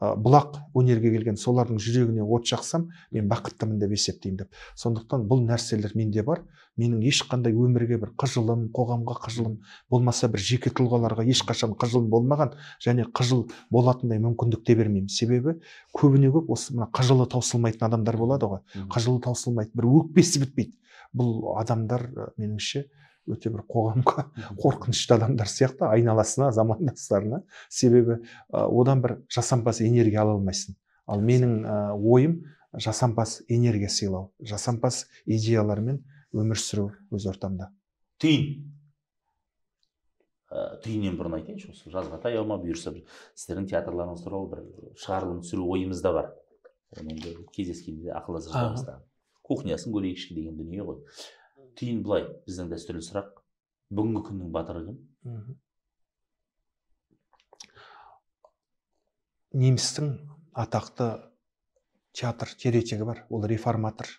S2: бұлақ өнерге келген солардың жүрегіне от жақсам мен бақыттымын деп есептеймін деп сондықтан бұл нәрселер менде бар менің ешқандай өмірге бір қыжылым қоғамға қыжылым болмаса бір жеке тұлғаларға ешқашан қыжылым болмаған және қыжыл болатындай мүмкіндік те бермеймін себебі көбіне көп осы мына қыжылы таусылмайтын адамдар болады ғой қыжылы таусылмайды бір өкпесі бітпейді бұл адамдар меніңше өте бір қоғамға қорқынышты адамдар сияқты айналасына замандастарына себебі одан бір жасампаз энергия ала алмайсың ал менің ойым жасампаз энергия сыйлау жасампаз идеялармен өмір сүру өз ортамда түйін ә,
S1: түйіннен бұрын айтайыншы осы жазға таяу ма бұйырса сіздердің театрларыңыз туралы бір шығарылым түсіру ойымызда бар оны енді кездескенде ақылдасып кухнясын көрейікші деген дүние ғой түйін былай біздің дәстүрлі сұрақ бүгінгі күннің батыры кім
S2: немістің атақты театр теоретигі бар ол реформатор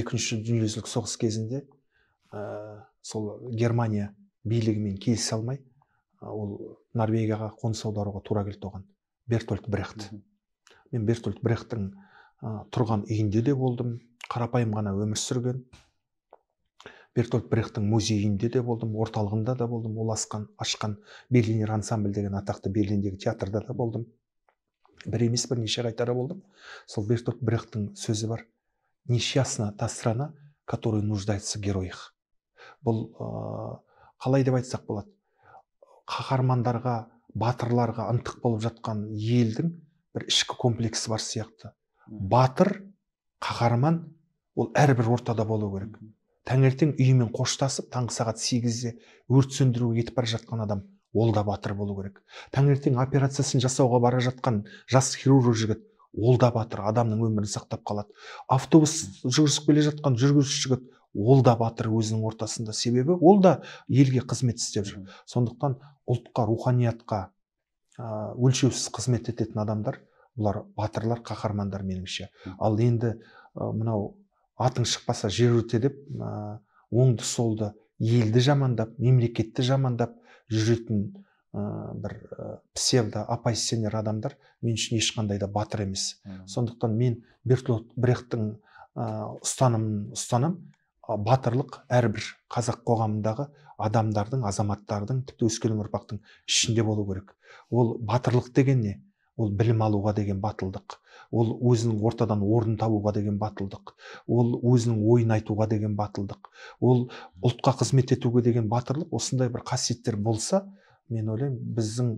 S2: екінші дүниежүзілік соғыс кезінде ә, сол германия билігімен келісе алмай э, ол норвегияға қоныс аударуға тура келді оған бертольд брехт мен бертольд брехттің ә, тұрған үйінде де болдым қарапайым ғана өмір сүрген бертольд брехтің музейінде де болдым орталығында да болдым ол асқан ашқан берлинер ансамбль деген атақты берлиндегі театрда да болдым бір емес бірнеше қайтара болдым сол бертольд брехтің сөзі бар несчастна та страна которой нуждается в героях бұл ә, қалай деп айтсақ болады қаһармандарға батырларға ынтық болып жатқан елдің бір ішкі комплексі бар сияқты батыр қаһарман ол әрбір ортада болу керек таңертең үйімен қоштасып таңғы сағат сегізде өрт сөндіруге кетіп бара жатқан адам ол да батыр болу керек таңертең операциясын жасауға бара жатқан жас хирург жігіт ол да батыр адамның өмірін сақтап қалады автобус жүгірісіп келе жатқан жүргізуші жігіт ол да батыр өзінің ортасында себебі ол да елге қызмет істеп жүр сондықтан ұлтқа руханиятқа өлшеусіз қызмет ететін адамдар бұлар батырлар қаһармандар меніңше ал енді мынау атың шықпаса жер өрте деп оңды солды елді жамандап мемлекетті жамандап жүретін бір ә, псевдо оппозиционер адамдар мен үшін ешқандай да батыр емес Үм. сондықтан мен бертолд брехттің ұстанымын ұстанамын батырлық әрбір қазақ қоғамындағы адамдардың азаматтардың тіпті өскелең ұрпақтың ішінде болу керек ол батырлық деген не ол білім алуға деген батылдық ол өзінің ортадан орнын табуға деген батылдық ол өзінің ойын айтуға деген батылдық ол ұлтқа қызмет етуге деген батырлық осындай бір қасиеттер болса мен ойлаймын біздің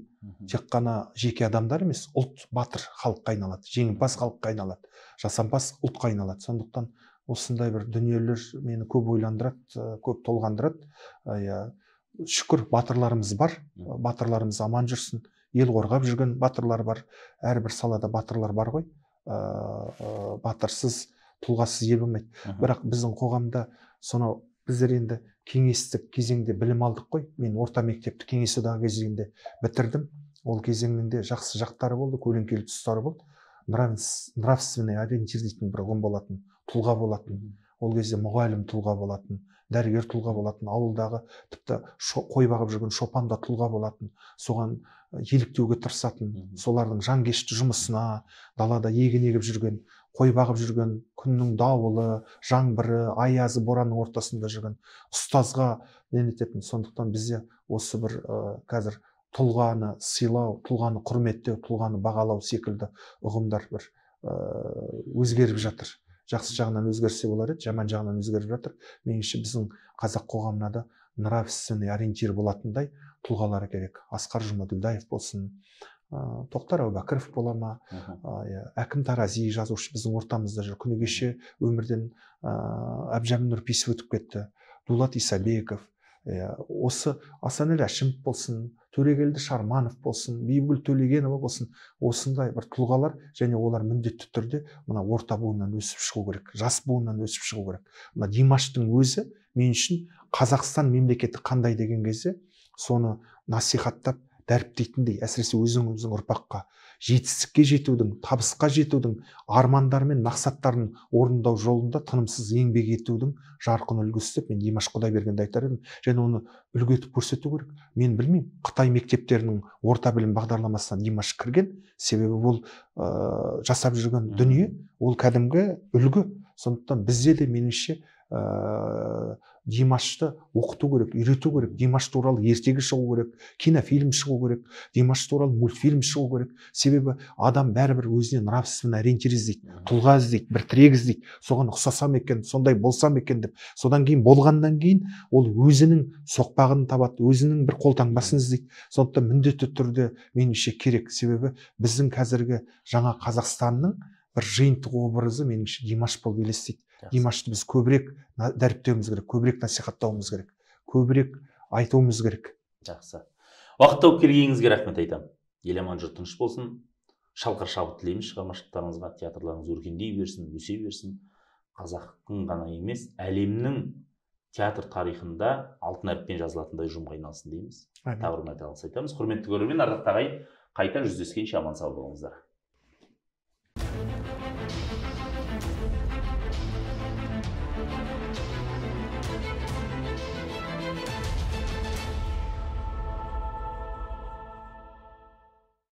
S2: тек қана жеке адамдар емес ұлт батыр халыққа айналады жеңімпаз халыққа айналады жасампаз ұлтқа айналады сондықтан осындай бір дүниелер мені көп ойландырады көп толғандырады иә шүкір батырларымыз бар батырларымыз аман жүрсін ел қорғап жүрген батырлар бар әрбір салада батырлар бар ғой ә, батырсыз тұлғасыз ел болмайды бірақ біздің қоғамда сонау біздер енді кеңестік кезеңде білім алдық қой мен орта мектепті кеңес одағы кезеңінде бітірдім ол кезеңнің де жақсы жақтары болды көлеңкелі тұстары болды нравственный ориентир дейтін бір ұғым болатын тұлға болатын ол кезде мұғалім тұлға болатын дәрігер тұлға болатын ауылдағы тіпті қой бағып жүрген шопан да тұлға болатын соған еліктеуге тырысатын солардың жанкешті жұмысына далада егін егіп жүрген қой бағып жүрген күннің дауылы жаңбыры аязы боранның ортасында жүрген ұстазға нететін сондықтан бізде осы бір ә, қазір тұлғаны сыйлау тұлғаны құрметтеу тұлғаны бағалау секілді ұғымдар бір өзгеріп жатыр жақсы жағынан өзгерсе болар еді жаман жағынан өзгеріп жатыр меніңше біздің қазақ қоғамына да нравственный ориентир болатындай тұлғалар керек асқар жұмаділдаев болсын ә, тоқтар әубәкіров бола ма иә, әкім тарази жазушы біздің ортамызда жүр күні кеше өмірден ә, әбжәміл нұрпейісов өтіп кетті дулат исабеков ә, осы асанәлі әшімов болсын төрегелді шарманов болсын бибігүл төлегенова болсын осындай бір тұлғалар және олар міндетті түрде мына орта буыннан өсіп шығу керек жас буыннан өсіп шығу керек мына димаштың өзі мен үшін қазақстан мемлекеті қандай деген кезде соны насихаттап дәріптейтіндей әсіресе өзіңіздің ұрпаққа жетістікке жетудің табысқа жетудің армандар мен мақсаттарын орындау жолында тынымсыз еңбек етудің жарқын үлгісі деп мен димаш құдайбергенді айтар едім және оны үлгі етіп көрсету керек мен білмеймін қытай мектептерінің орта білім бағдарламасына димаш кірген себебі ол ә, жасап жүрген дүние ол кәдімгі үлгі сондықтан бізде де меніңше ә, димашты оқыту керек үйрету керек димаш туралы ертегі шығу керек кинофильм шығу керек димаш туралы мультфильм шығу керек себебі адам бәрібір өзіне нравственно ориентир іздейді тұлға іздейді бір тірек іздейді соған ұқсасам екен сондай болсам екен деп содан кейін болғаннан кейін ол өзінің соқпағын табады өзінің бір қолтаңбасын іздейді сондықтан міндетті түрде меніңше керек себебі біздің қазіргі жаңа қазақстанның бір жиынтық образы меніңше димаш болып елестейді димашты біз көбірек дәріптеуіміз керек көбірек насихаттауымыз керек көбірек айтуымыз керек
S1: жақсы уақыт тауып келгеніңізге рахмет айтамын ел аман жұрт тыныш болсын шалқар шабыт тілейміз шығармашылықтарыңызға театрларыңыз өркендей берсін өсе берсін қазақтың ғана емес әлемнің театр тарихында алтын әріппен жазылатындай ұжымға айналсын дейміз тағы бір мәрте алғыс айтамыз құрметті көрермен ардақты ағайын қайта жүздескенше аман сау болыңыздар